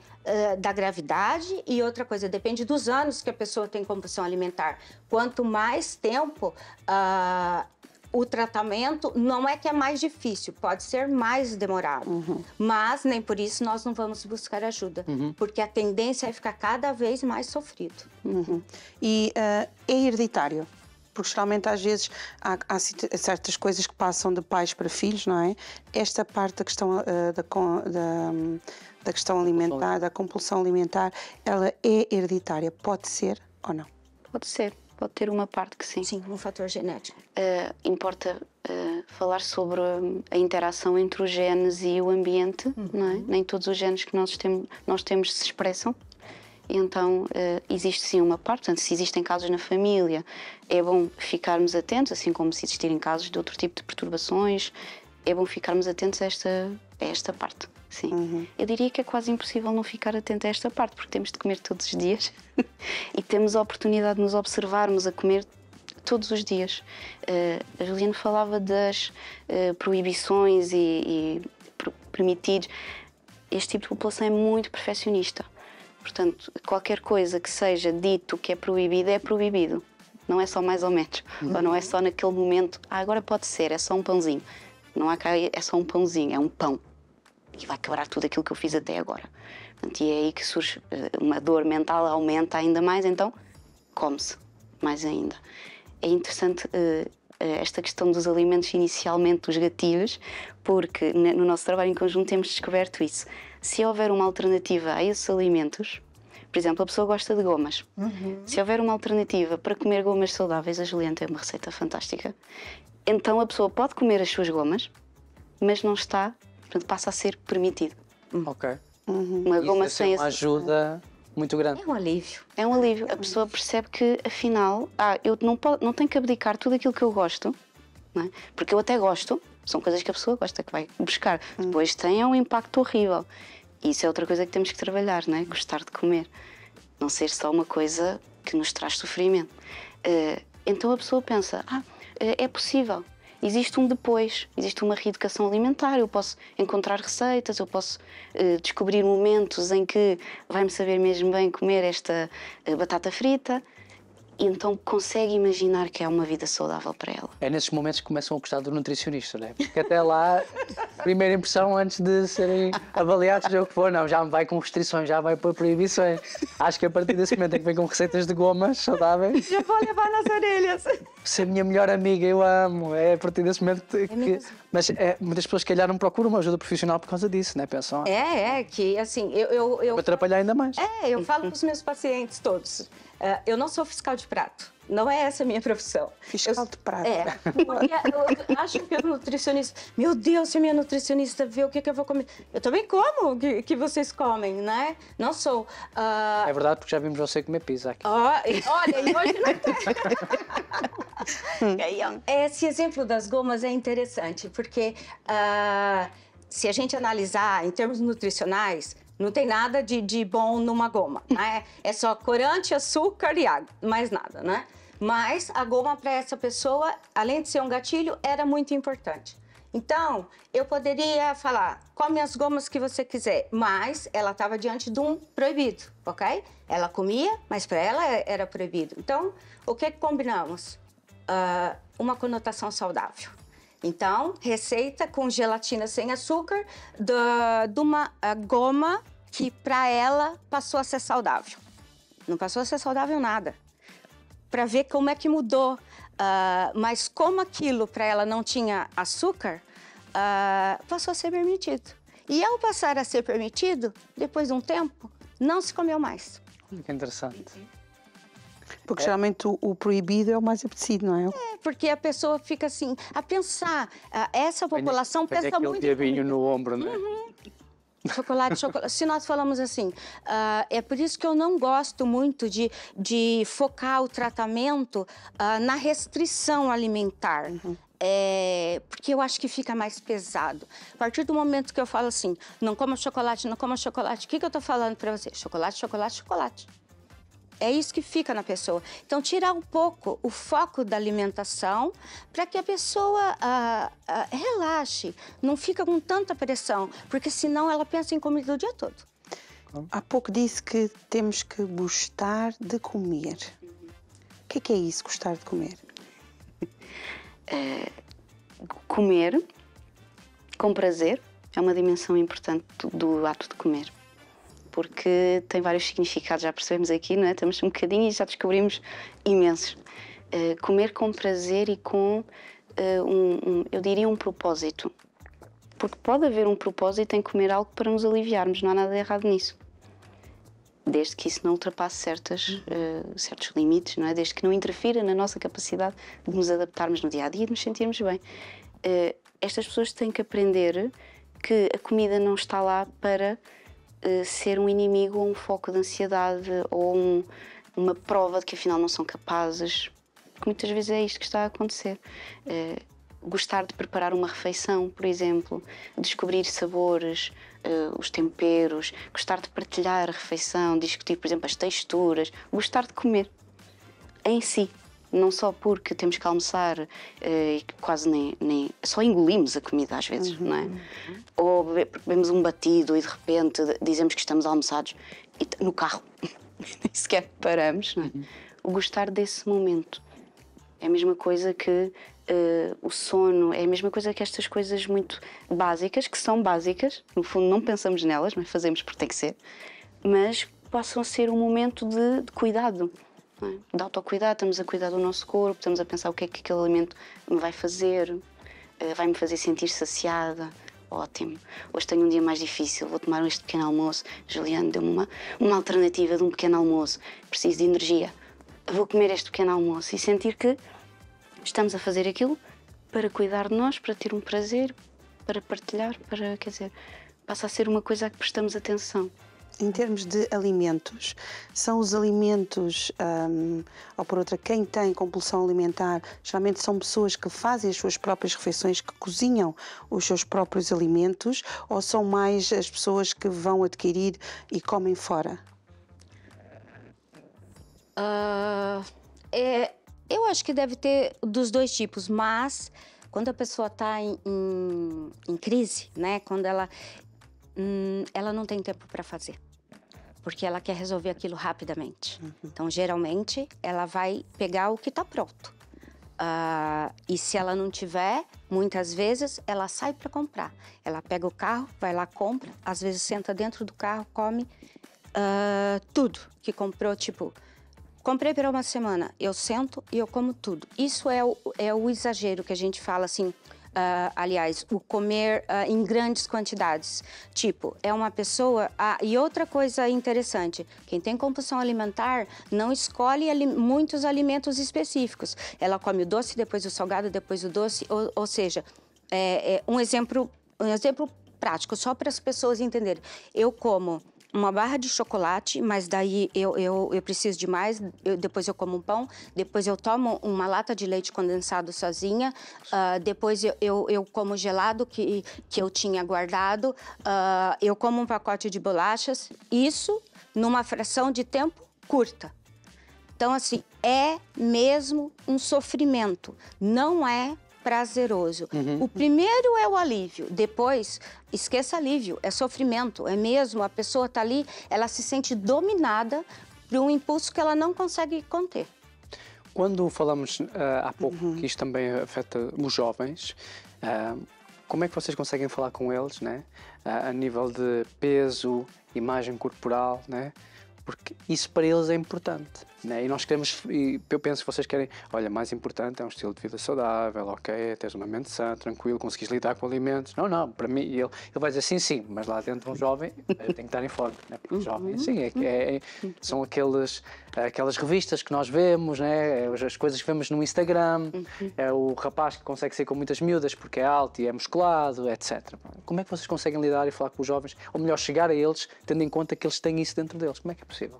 da gravidade e outra coisa, depende dos anos que a pessoa tem compulsão alimentar. Quanto mais tempo. Uh, o tratamento não é que é mais difícil, pode ser mais demorado, uhum. mas nem por isso nós não vamos buscar ajuda, uhum. porque a tendência é ficar cada vez mais sofrido. Uhum. E uh, é hereditário? Porque geralmente às vezes há, há, certas coisas que passam de pais para filhos, não é? Esta parte da questão uh, da, da hum, da questão alimentar, da compulsão alimentar, ela é hereditária? Pode ser ou não? Pode ser, pode ter uma parte que sim. Sim, um fator genético. Uh, importa uh, falar sobre eh, a interação entre os genes e o ambiente, uhum. não é? Nem todos os genes que nós, tem, nós temos se expressam. Então, uh, existe sim uma parte, portanto, se existem casos na família, é bom ficarmos atentos, assim como se existirem casos de outro tipo de perturbações, é bom ficarmos atentos a esta, a esta parte sim. Uhum. Eu diria que é quase impossível não ficar atento a esta parte, porque temos de comer todos os dias e temos a oportunidade de nos observarmos a comer todos os dias. Uh, a Juliana falava das uh, proibições e, e Este tipo de população é muito perfeccionista. Portanto, qualquer coisa que seja dito que é proibido, é proibido. Não é só mais ou menos. Uhum. Ou não é só naquele momento, ah, agora pode ser, é só um pãozinho. Não há cá, é só um pãozinho, é um pão e vai quebrar tudo aquilo que eu fiz até agora. Portanto, e é aí que surge eh, uma dor mental, aumenta ainda mais, então come-se mais ainda. É interessante uh, esta questão dos alimentos, inicialmente dos gatilhos, porque no nosso trabalho em conjunto temos descoberto isso. Se houver uma alternativa a esses alimentos, por exemplo, a pessoa gosta de gomas. Uhum. Se houver uma alternativa para comer gomas saudáveis, a Juliana tem uma receita fantástica. Então a pessoa pode comer as suas gomas, mas não está Portanto, passa a ser permitido. Hum. Ok. Uhum. Uma goma Isso sem... Uma ajuda muito grande. É um alívio. É um alívio. A pessoa percebe que, afinal, ah, eu não, posso, não tenho que abdicar tudo aquilo que eu gosto, é? porque eu até gosto, são coisas que a pessoa gosta, que vai buscar. Hum. Depois tem é um impacto horrível. Isso é outra coisa que temos que trabalhar, não é? Gostar de comer. Não ser só uma coisa que nos traz sofrimento. Eh, então a pessoa pensa, ah, eh, é possível existe um depois, existe uma reeducação alimentar, eu posso encontrar receitas, eu posso eh, descobrir momentos em que vai-me saber mesmo bem comer esta eh, batata frita, e então consegue imaginar que é uma vida saudável para ela. É nesses momentos que começam a gostar do nutricionista, não é? Porque até lá, primeira impressão antes de serem avaliados, seja o que for, não, já vai com restrições, já vai para proibições. Acho que a partir desse momento é que vem com receitas de gomas saudáveis. Já vou levar nas orelhas ser a minha melhor amiga, eu amo. É a partir desse momento que. É mas é, muitas pessoas, que calhar, não procuram uma ajuda profissional por causa disso, né? Pensam. Ah, é, é, que assim, eu. eu, eu Vou atrapalhar ainda mais. É, eu falo com os meus pacientes todos. Uh, eu não sou fiscal de prato não é essa a minha profissão. Fiscal de do É, porque eu acho que o nutricionista, meu Deus, se a minha nutricionista vê o que, que eu vou comer. Eu também como o que, que vocês comem, né? Não sou. Uh... É verdade, porque já vimos você comer pizza aqui. Oh, olha, e hoje não tem. Esse exemplo das gomas é interessante, porque uh, se a gente analisar em termos nutricionais, não tem nada de, de bom numa goma, né? É só corante, açúcar e água, mais nada, né? Mas a goma para essa pessoa, além de ser um gatilho, era muito importante. Então, eu poderia falar, come as gomas que você quiser, mas ela estava diante de um proibido, ok? Ela comia, mas para ela era proibido. Então, o que combinamos? Uh, uma conotação saudável. Então, receita com gelatina sem açúcar, de, de uma eh, goma que para ela passou a ser saudável. Não passou a ser saudável nada. Para ver como é que mudou. Uh, mas como aquilo para ela não tinha açúcar, uh, passou a ser permitido. E ao passar a ser permitido, depois de um tempo, não se comeu mais. Que interessante. Porque é. geralmente o, o, proibido é o mais apetecido, não é? É, porque a pessoa fica assim, a pensar. Essa população pensa pensa muito. vinho no ombro, né? Uhum. Chocolate, chocolate. Se nós falamos assim, uh, é por isso que eu não gosto muito de, de focar o tratamento uh, na restrição alimentar. Uhum. É, porque eu acho que fica mais pesado. A partir do momento que eu falo assim, não coma chocolate, não coma chocolate, o que, que eu estou falando para você? Chocolate, chocolate, chocolate. É isso que fica na pessoa. Então, tirar um pouco o foco da alimentação para que a pessoa ah, ah, relaxe, não fica com tanta pressão, porque senão ela pensa em comida o dia todo. Há pouco disse que temos que gostar de comer. O que é, que é isso, gostar de comer? É, comer com prazer é uma dimensão importante do, do ato de comer porque tem vários significados, já percebemos aqui, não é? Estamos um bocadinho e já descobrimos imensos. Uh, comer com prazer e com, uh, um, um, eu diria, um propósito. Porque pode haver um propósito em comer algo para nos aliviarmos, não há nada de errado nisso. Desde que isso não ultrapasse certas, uh, certos limites, não é? Desde que não interfira na nossa capacidade de nos adaptarmos no dia a dia e de nos sentirmos bem. estas pessoas têm que aprender que a comida não está lá para eh, ser um inimigo ou um foco de ansiedade ou um, uma prova de que afinal não são capazes. Porque muitas vezes é isto que está a acontecer. Uh, gostar de preparar uma refeição, por exemplo, descobrir sabores, uh, os temperos, gostar de partilhar a refeição, discutir, por exemplo, as texturas, gostar de comer em si, não só porque temos que almoçar uh, e quase nem, nem, só engolimos a comida às vezes, uhum. não é? Uhum. Ou bebemos um batido e de repente dizemos que estamos almoçados e, no carro, nem sequer paramos, não é? Uhum. O gostar desse momento é a mesma coisa que uh, o sono, é a mesma coisa que estas coisas muito básicas, que são básicas, no fundo não pensamos nelas, mas é? fazemos porque tem que ser, mas passam a ser um momento de, de cuidado não é? De autocuidar, estamos a cuidar do nosso corpo, estamos a pensar o que é que aquele alimento me vai fazer, eh, vai-me fazer sentir saciada, ótimo. Hoje tenho um dia mais difícil, vou tomar este pequeno almoço. Juliano deu-me uma, uma alternativa de um pequeno almoço. Preciso de energia. Vou comer este pequeno almoço e sentir que estamos a fazer aquilo para cuidar de nós, para ter um prazer, para partilhar, para, quer dizer, passa a ser uma coisa a que prestamos atenção. Em termos de alimentos, são os alimentos, um, ou por outra, quem tem compulsão alimentar, geralmente são pessoas que fazem as suas próprias refeições, que cozinham os seus próprios alimentos, ou são mais as pessoas que vão adquirir e comem fora? Uh, é, eu acho que deve ter dos dois tipos, mas quando a pessoa está em, em, em, crise, né? Quando ela hum, ela não tem tempo para fazer porque ela quer resolver aquilo rapidamente. Uhum. Então, geralmente, ela vai pegar o que está pronto. Uh, e se ela não tiver, muitas vezes ela sai para comprar. Ela pega o carro, vai lá, compra, às vezes senta dentro do carro, come uh, tudo que comprou. Tipo, comprei para uma semana, eu sento e eu como tudo. Isso é o, é o exagero que a gente fala assim: uh, aliás, o comer uh, em grandes quantidades. Tipo, é uma pessoa. Ah, e outra coisa interessante: quem tem compulsão alimentar não escolhe ali, muitos alimentos específicos. Ela come o doce, depois o salgado, depois o doce. Ou, ou seja, é, é um exemplo, um exemplo prático, só para as pessoas entenderem. Eu como uma barra de chocolate, mas daí eu, eu, eu preciso de mais, eu, depois eu como um pão, depois eu tomo uma lata de leite condensado sozinha, uh, depois eu, eu, eu, como gelado que, que eu tinha guardado, uh, eu como um pacote de bolachas, isso numa fração de tempo curta. Então, assim, é mesmo um sofrimento, não é prazeroso. Uhum. O primeiro é o alívio, depois, esqueça alívio, é sofrimento, é mesmo, a pessoa está ali, ela se sente dominada por um impulso que ela não consegue conter. Quando falamos uh, há pouco uhum. que isto também afeta os jovens, uh, como é que vocês conseguem falar com eles, né? Uh, a nível de peso, imagem corporal, né? porque isso para eles é importante. Né? E nós queremos, e eu penso que vocês querem, olha, mais importante é um estilo de vida saudável, ok, tens uma mente sã, tranquilo, conseguis lidar com alimentos. Não, não, para mim, ele, ele vai dizer sim, sim, mas lá dentro um jovem eh, tem que estar em forma, né? porque uhum. jovem, sim, é, uhum. é, é, são aqueles, aquelas revistas que nós vemos, né? as coisas que vemos no Instagram, uhum. é o rapaz que consegue ser com muitas miúdas porque é alto e é musculado, etc. Como é que vocês conseguem lidar e falar com os jovens, ou melhor, chegar a eles, tendo em conta que eles têm isso dentro deles? Como é que é possível.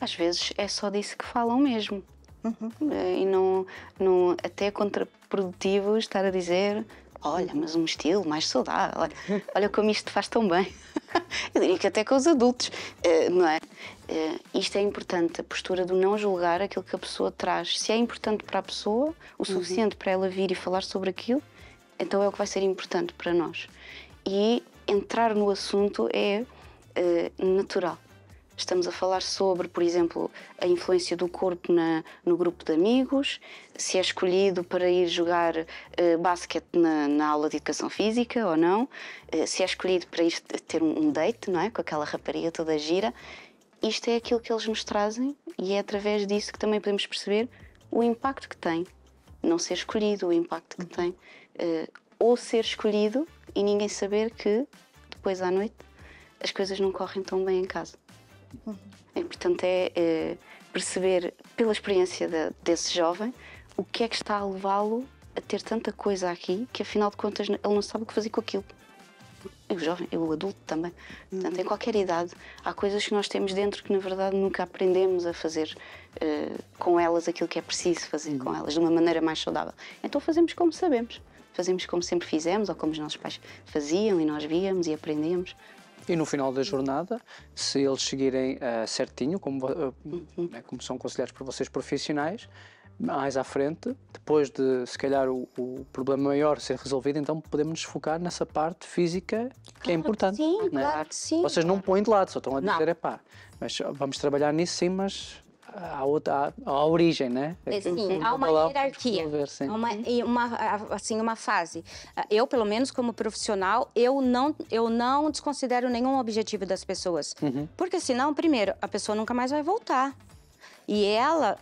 Às vezes é só disso que falam mesmo. Uhum. É, e não, não até é contraprodutivo estar a dizer olha, mas um estilo mais saudável, olha, olha como isto faz tão bem. Eu diria que até com os adultos, eh, não é? Eh, isto é importante, a postura do não julgar aquilo que a pessoa traz. Se é importante para a pessoa, o uhum. suficiente uhum. para ela vir e falar sobre aquilo, então é o que vai ser importante para nós. E entrar no assunto é eh, natural. Estamos a falar sobre, por exemplo, a influência do corpo na, no grupo de amigos, se é escolhido para ir jogar uh, basquete na, na, aula de educação física ou não, uh, se é escolhido para ir ter um, date, não é? Com aquela rapariga toda gira. Isto é aquilo que eles nos trazem e é através disso que também podemos perceber o impacto que tem não ser escolhido, o impacto que tem, uh, ou ser escolhido e ninguém saber que depois à noite as coisas não correm tão bem em casa. E, é, portanto, é, é perceber pela experiência de, desse jovem o que é que está a levá-lo a ter tanta coisa aqui que afinal de contas ele não sabe o que fazer com aquilo. Eu é jovem, eu é adulto também. Portanto, em uhum. qualquer idade, há coisas que nós temos dentro que na verdade nunca aprendemos a fazer uh, com elas aquilo que é preciso fazer com uhum. elas, de uma maneira mais saudável. Então fazemos como sabemos. Fazemos como sempre fizemos ou como os nossos pais faziam e nós víamos e aprendemos. E no final da jornada, se eles seguirem uh, certinho, como, uh, como são conselhados por vocês profissionais, mais à frente, depois de se calhar o, o, problema maior ser resolvido, então podemos nos focar nessa parte física que é claro é importante. Que sim, né? claro que sim. Vocês não põem de lado, só estão a dizer, é pá, mas vamos trabalhar nisso sim, mas a, outra, a, a origem, né? É sim, há uma hierarquia, ver, sim. uma, uma, assim, uma fase. Eu, pelo menos como profissional, eu não, eu não desconsidero nenhum objetivo das pessoas. Uhum. Porque senão, primeiro, a pessoa nunca mais vai voltar. E ela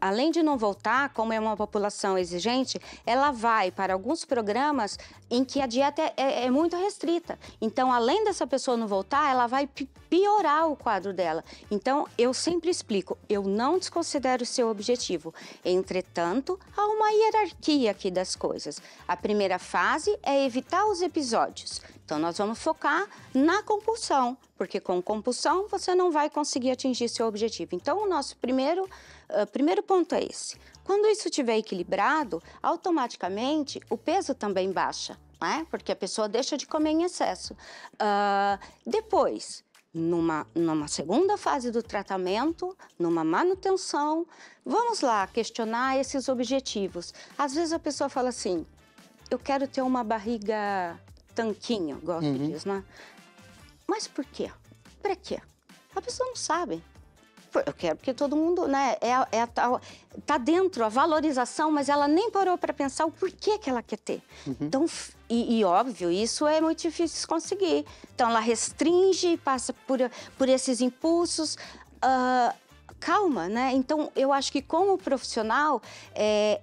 além de não voltar, como é uma população exigente, ela vai para alguns programas em que a dieta é, é, é muito restrita. Então, além dessa pessoa não voltar, ela vai piorar o quadro dela. Então, eu sempre explico, eu não desconsidero o seu objetivo. Entretanto, há uma hierarquia aqui das coisas. A primeira fase é evitar os episódios. Então, nós vamos focar na compulsão, porque com compulsão você não vai conseguir atingir seu objetivo. Então, o nosso primeiro Uh, primeiro ponto é esse. Quando isso estiver equilibrado, automaticamente o peso também baixa, né? Porque a pessoa deixa de comer em excesso. Uh, depois, numa, numa segunda fase do tratamento, numa manutenção, vamos lá questionar esses objetivos. Às vezes a pessoa fala assim: eu quero ter uma barriga tanquinho, gosto uhum. disso, né? Mas por quê? Para quê? A pessoa não sabe. Eu quero porque todo mundo, né? É, é tal, tá dentro a valorização, mas ela nem parou para pensar o porquê que ela quer ter. Uhum. Então, e, e, óbvio, isso é muito difícil de conseguir. Então, ela restringe, passa por, por esses impulsos. Uh, calma, né? Então, eu acho que como profissional, é,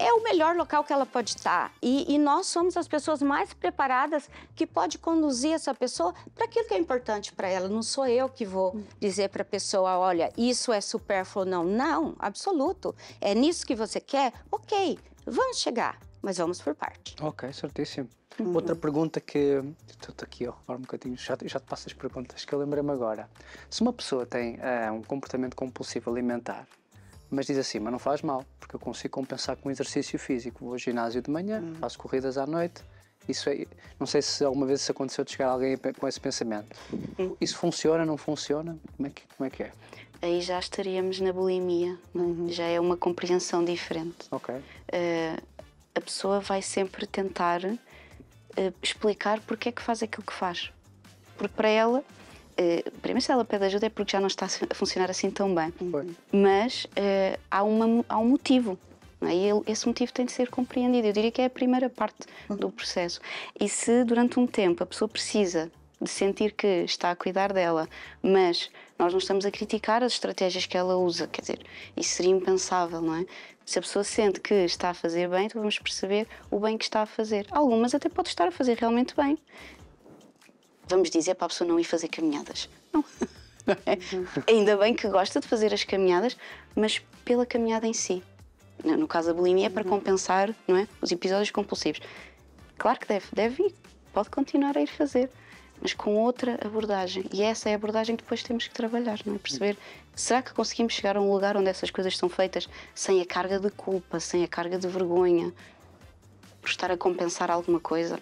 é o melhor local que ela pode estar. E, e nós somos as pessoas mais preparadas que pode conduzir essa pessoa para aquilo que é importante para ela. Não sou eu que vou dizer para a pessoa, olha, isso é supérfluo, não. Não, absoluto. É nisso que você quer? Ok, vamos chegar, mas vamos por parte. Ok, certíssimo. Uhum. Outra pergunta que. Estou tá aqui, ó, um bocadinho, já, já te passo as perguntas que eu lembrei-me agora. Se uma pessoa tem uh, um comportamento compulsivo alimentar, mas diz assim, mas não faz mal, porque eu consigo compensar com exercício físico. Vou ao ginásio de manhã, uhum. faço corridas à noite. Isso é, não sei se alguma vez isso aconteceu de chegar alguém com esse pensamento. Uhum. Isso funciona, não funciona? Como é que, como é, que é? Aí já estaríamos na bulimia, é? uhum. já é uma compreensão diferente. Ok. Uh, a pessoa vai sempre tentar uh, explicar porque é que faz aquilo que faz. Porque para ela eh, primeiro se ela pede ajuda é porque já não está a funcionar assim tão bem. Foi. Mas uh, há, uma, há um motivo. É? E esse motivo tem de ser compreendido. Eu diria que é a primeira parte uhum. do processo. E se durante um tempo a pessoa precisa de sentir que está a cuidar dela, mas nós não estamos a criticar as estratégias que ela usa, quer dizer, isso seria impensável, não é? Se a pessoa sente que está a fazer bem, então vamos perceber o bem que está a fazer. Algumas até pode estar a fazer realmente bem, vamos dizer para a pessoa não ir fazer caminhadas. Não. é? Ainda bem que gosta de fazer as caminhadas, mas pela caminhada em si. No caso da bulimia, é para uhum. compensar não é? os episódios compulsivos. Claro que deve, deve ir, pode continuar a ir fazer, mas com outra abordagem. E essa é a abordagem que depois temos que trabalhar, não é? Perceber será que conseguimos chegar a um lugar onde essas coisas são feitas sem a carga de culpa, sem a carga de vergonha, por estar a compensar alguma coisa?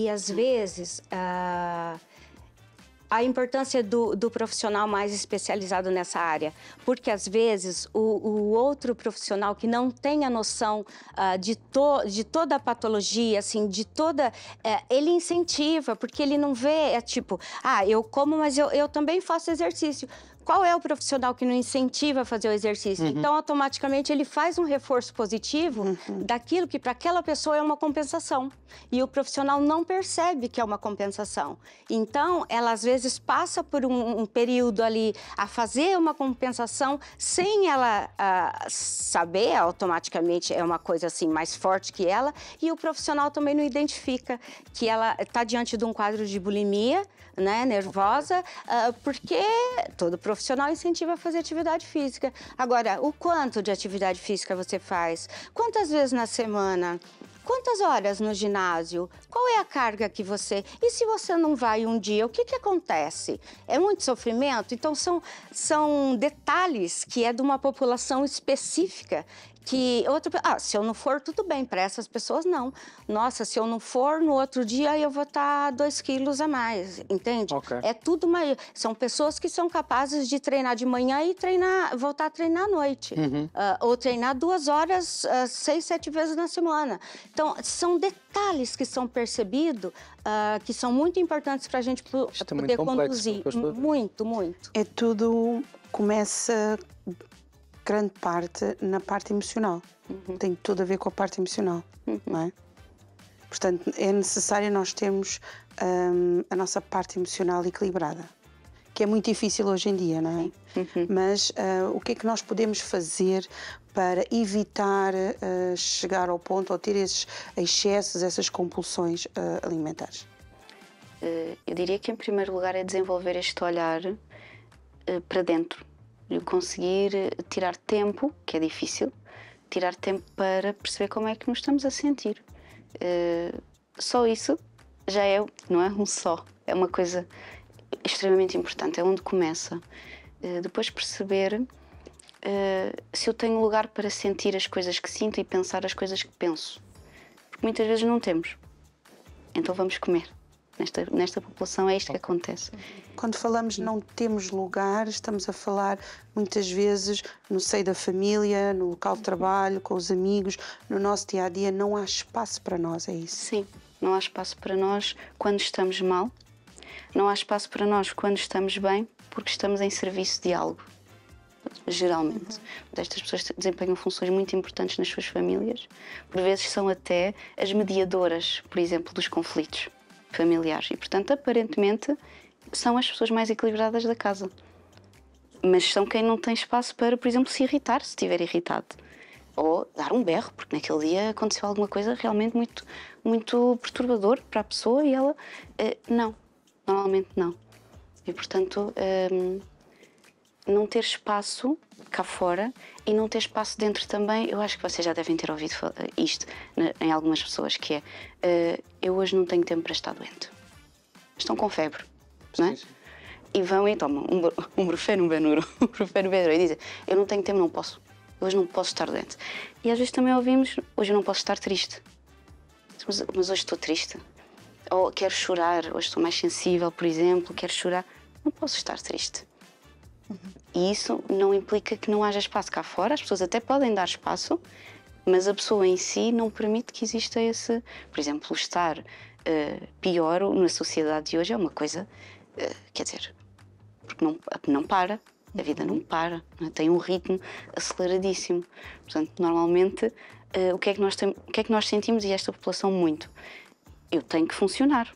E às vezes uh, a importância do, do, profissional mais especializado nessa área, porque às vezes o, o outro profissional que não tem a noção uh, de, to, de toda a patologia, assim, de toda, uh, ele incentiva, porque ele não vê, é tipo, ah, eu como, mas eu, eu também faço exercício qual é o profissional que não incentiva a fazer o exercício? Uhum. Então, automaticamente, ele faz um reforço positivo uhum. daquilo que para aquela pessoa é uma compensação. E o profissional não percebe que é uma compensação. Então, ela às vezes passa por um, um período ali a fazer uma compensação sem ela ah, saber, automaticamente é uma coisa assim mais forte que ela, e o profissional também não identifica que ela está diante de um quadro de bulimia, né, nervosa, ah, porque todo profissional profissional incentiva a fazer atividade física. Agora, o quanto de atividade física você faz? Quantas vezes na semana? Quantas horas no ginásio? Qual é a carga que você. E se você não vai um dia, o que, que acontece? É muito sofrimento? Então, são, são detalhes que é de uma população específica que outro, ah, se eu não for, tudo bem, para essas pessoas não. Nossa, se eu não for, no outro dia eu vou estar tá dois quilos a mais, entende? Okay. É tudo uma. São pessoas que são capazes de treinar de manhã e treinar, voltar a treinar à noite. Uhum. Uh, ou treinar duas horas, uh, seis, sete vezes na semana. Então, são detalhes que são percebidos, uh, ah, que são muito importantes para a gente poder é muito conduzir. muito, muito. É tudo começa grande parte na parte emocional. Uhum. Tem tudo a ver com a parte emocional, uhum. não é? Portanto, é necessário nós termos um, a nossa parte emocional equilibrada, que é muito difícil hoje em dia, não é? Uhum. Mas uh, o que é que nós podemos fazer para evitar uh, chegar ao ponto ou ter esses excessos, essas compulsões uh, alimentares? eu diria que, em primeiro lugar, é desenvolver este olhar para dentro de conseguir eh, tirar tempo, que é difícil, tirar tempo para perceber como é que nos estamos a sentir. Uh, só isso já é, não é um só, é uma coisa extremamente importante, é onde começa. Uh, depois perceber uh, se eu tenho lugar para sentir as coisas que sinto e pensar as coisas que penso, porque muitas vezes não temos. Então vamos comer nesta, nesta população é isto que acontece. Quando falamos não temos lugar, estamos a falar muitas vezes no seio da família, no local de trabalho, com os amigos, no nosso dia a dia, não há espaço para nós, é isso? Sim, não há espaço para nós quando estamos mal, não há espaço para nós quando estamos bem, porque estamos em serviço de algo geralmente. Uhum. Estas pessoas desempenham funções muito importantes nas suas famílias, por vezes são até as mediadoras, por exemplo, dos conflitos familiares. E, portanto, aparentemente, são as pessoas mais equilibradas da casa. Mas são quem não tem espaço para, por exemplo, se irritar, se estiver irritado. Ou dar um berro, porque naquele dia aconteceu alguma coisa realmente muito, muito perturbador para a pessoa e ela, eh, não, normalmente não. E, portanto, ehm, não ter espaço cá fora e não ter espaço dentro também. Eu acho que vocês já devem ter ouvido eh, isto né, em algumas pessoas, que é uh, eu hoje não tenho tempo para estar doente. Estão com febre, não é? Sim, sim. E vão e tomam um, um brufeno, um benuro, um brufeno, um benuro e dizem eu não tenho tempo, não posso. Hoje não posso estar doente. E às vezes também ouvimos hoje eu não posso estar triste. Mas, mas hoje estou triste. Ou quero chorar, hoje estou mais sensível, por exemplo, quero chorar. Não posso estar triste. Uhum. E isso não implica que não haja espaço cá fora, as pessoas até podem dar espaço, mas a pessoa em si não permite que exista esse. Por exemplo, estar uh, pior na sociedade de hoje é uma coisa. Uh, quer dizer, porque não, não para, a vida não para, não é? tem um ritmo aceleradíssimo. Portanto, normalmente, uh, o, que é que nós tem, o que é que nós sentimos, e esta população muito? Eu tenho que funcionar.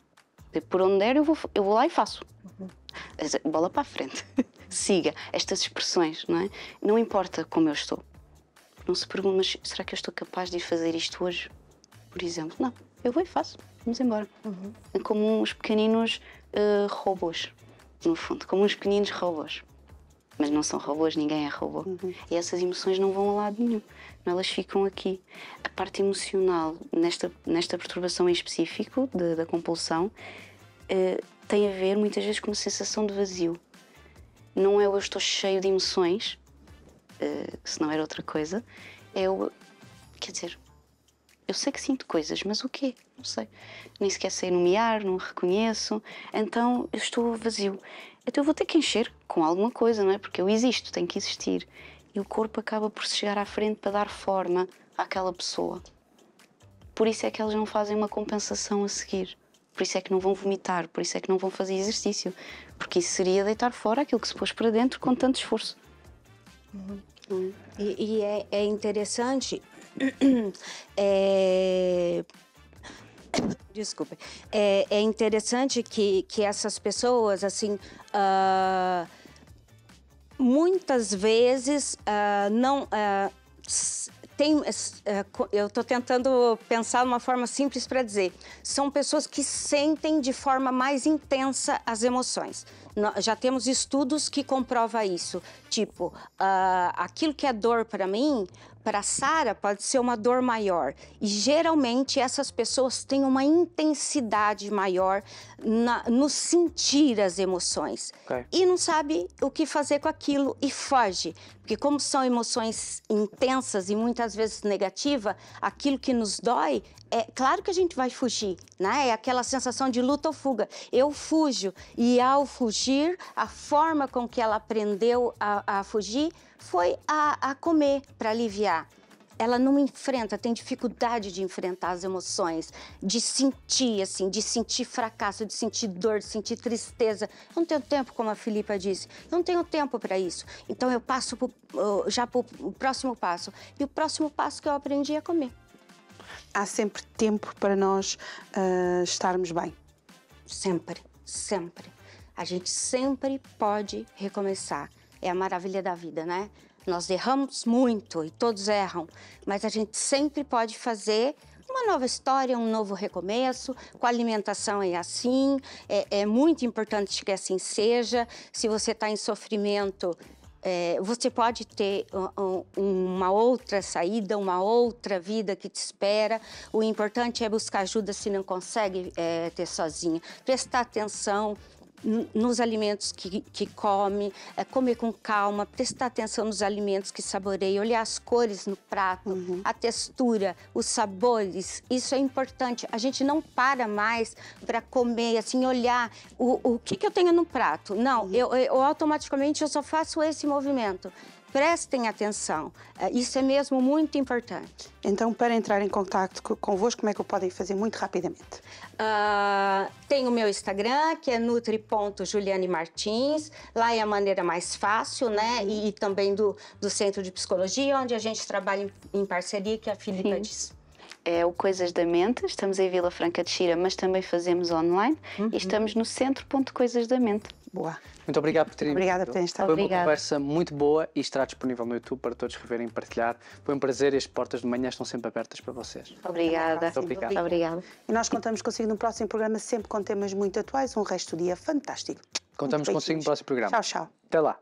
Por onde der, eu vou, eu vou lá e faço. Uhum. Bola para a frente. siga estas expressões, não é? Não importa como eu estou. Não se pergunta, mas será que eu estou capaz de fazer isto hoje? Por exemplo, não, eu vou e faço, vamos embora. Uhum. É como uns pequeninos uh, robôs, no fundo, como uns pequeninos robôs. Mas não são robôs, ninguém é robô. Uhum. E essas emoções não vão a lado nenhum, elas ficam aqui. A parte emocional, nesta, nesta perturbação em específico de, da compulsão, uh, tem a ver muitas vezes com uma sensação de vazio não é eu estou cheio de emoções, uh, se não era outra coisa. É o. Quer dizer, eu sei que sinto coisas, mas o quê? Não sei. Nem sequer sei nomear, não reconheço. Então eu estou vazio. Então eu vou ter que encher com alguma coisa, não é? Porque eu existo, tenho que existir. E o corpo acaba por se chegar à frente para dar forma àquela pessoa. Por isso é que eles não fazem uma compensação a seguir. Por isso é que não vão vomitar, por isso é que não vão fazer exercício, porque isso seria deitar fora aquilo que se pôs para dentro com tanto esforço. Uhum. E, e é, é, interessante. é... É, é, interessante que, que essas pessoas, assim, uh, muitas vezes uh, não. Uh, tem, é, é, eu estou tentando pensar uma forma simples para dizer. São pessoas que sentem de forma mais intensa as emoções. Já temos estudos que comprovam isso, Tipo, uh, aquilo que é dor para mim, para Sara pode ser uma dor maior. E geralmente essas pessoas têm uma intensidade maior na, no sentir as emoções. Okay. E não sabe o que fazer com aquilo e foge. Porque como são emoções intensas e muitas vezes negativas, aquilo que nos dói, é claro que a gente vai fugir, né? É aquela sensação de luta ou fuga. Eu fujo. E ao fugir, a forma com que ela aprendeu a, a, fugir foi a, a comer para aliviar ela não enfrenta, tem dificuldade de enfrentar as emoções, de sentir, assim, de sentir fracasso, de sentir dor, de sentir tristeza. Eu não tenho tempo, como a Filipa disse, eu não tenho tempo para isso. Então eu passo pro, já para o próximo passo. E o próximo passo que eu aprendi é comer. Há sempre tempo para nós uh, estarmos bem. Sempre, sempre. A gente sempre pode recomeçar é a maravilha da vida, né? Nós erramos muito e todos erram, mas a gente sempre pode fazer uma nova história, um novo recomeço. Com a alimentação é assim, é, é muito importante que assim seja. Se você está em sofrimento, é, você pode ter uma outra saída, uma outra vida que te espera. O importante é buscar ajuda se não consegue é, ter sozinha. Prestar atenção nos alimentos que, que come, é, comer com calma, prestar atenção nos alimentos que saboreia, olhar as cores no prato, uhum. a textura, os sabores. Isso é importante. A gente não para mais para comer, assim, olhar o, o que, que eu tenho no prato. Não, uhum. eu, eu automaticamente eu só faço esse movimento. Prestem atenção, eh, isso é mesmo muito importante. Então, para entrar em contato convosco, como é que o podem fazer muito rapidamente? Uh, tem o meu Instagram, que é Martins, Lá é a maneira mais fácil, né? E, e, também do, do Centro de Psicologia, onde a gente trabalha em, em parceria, que é a Filipa disse é o Coisas da Mente, estamos em Vila Franca de Xira, mas também fazemos online uhum. e estamos no centro.coisas da Mente. Boa. Muito obrigado por terem Obrigada por terem estado. Foi Obrigada. uma conversa muito boa e estará disponível no YouTube para todos reverem e partilhar. Foi um prazer e as portas de manhã estão sempre abertas para vocês. Obrigada. Muito obrigado. Obrigada. E nós contamos consigo no próximo programa, sempre com temas muito atuais. Um resto do dia fantástico. Contamos consigo no próximo programa. Tchau, tchau. Até lá.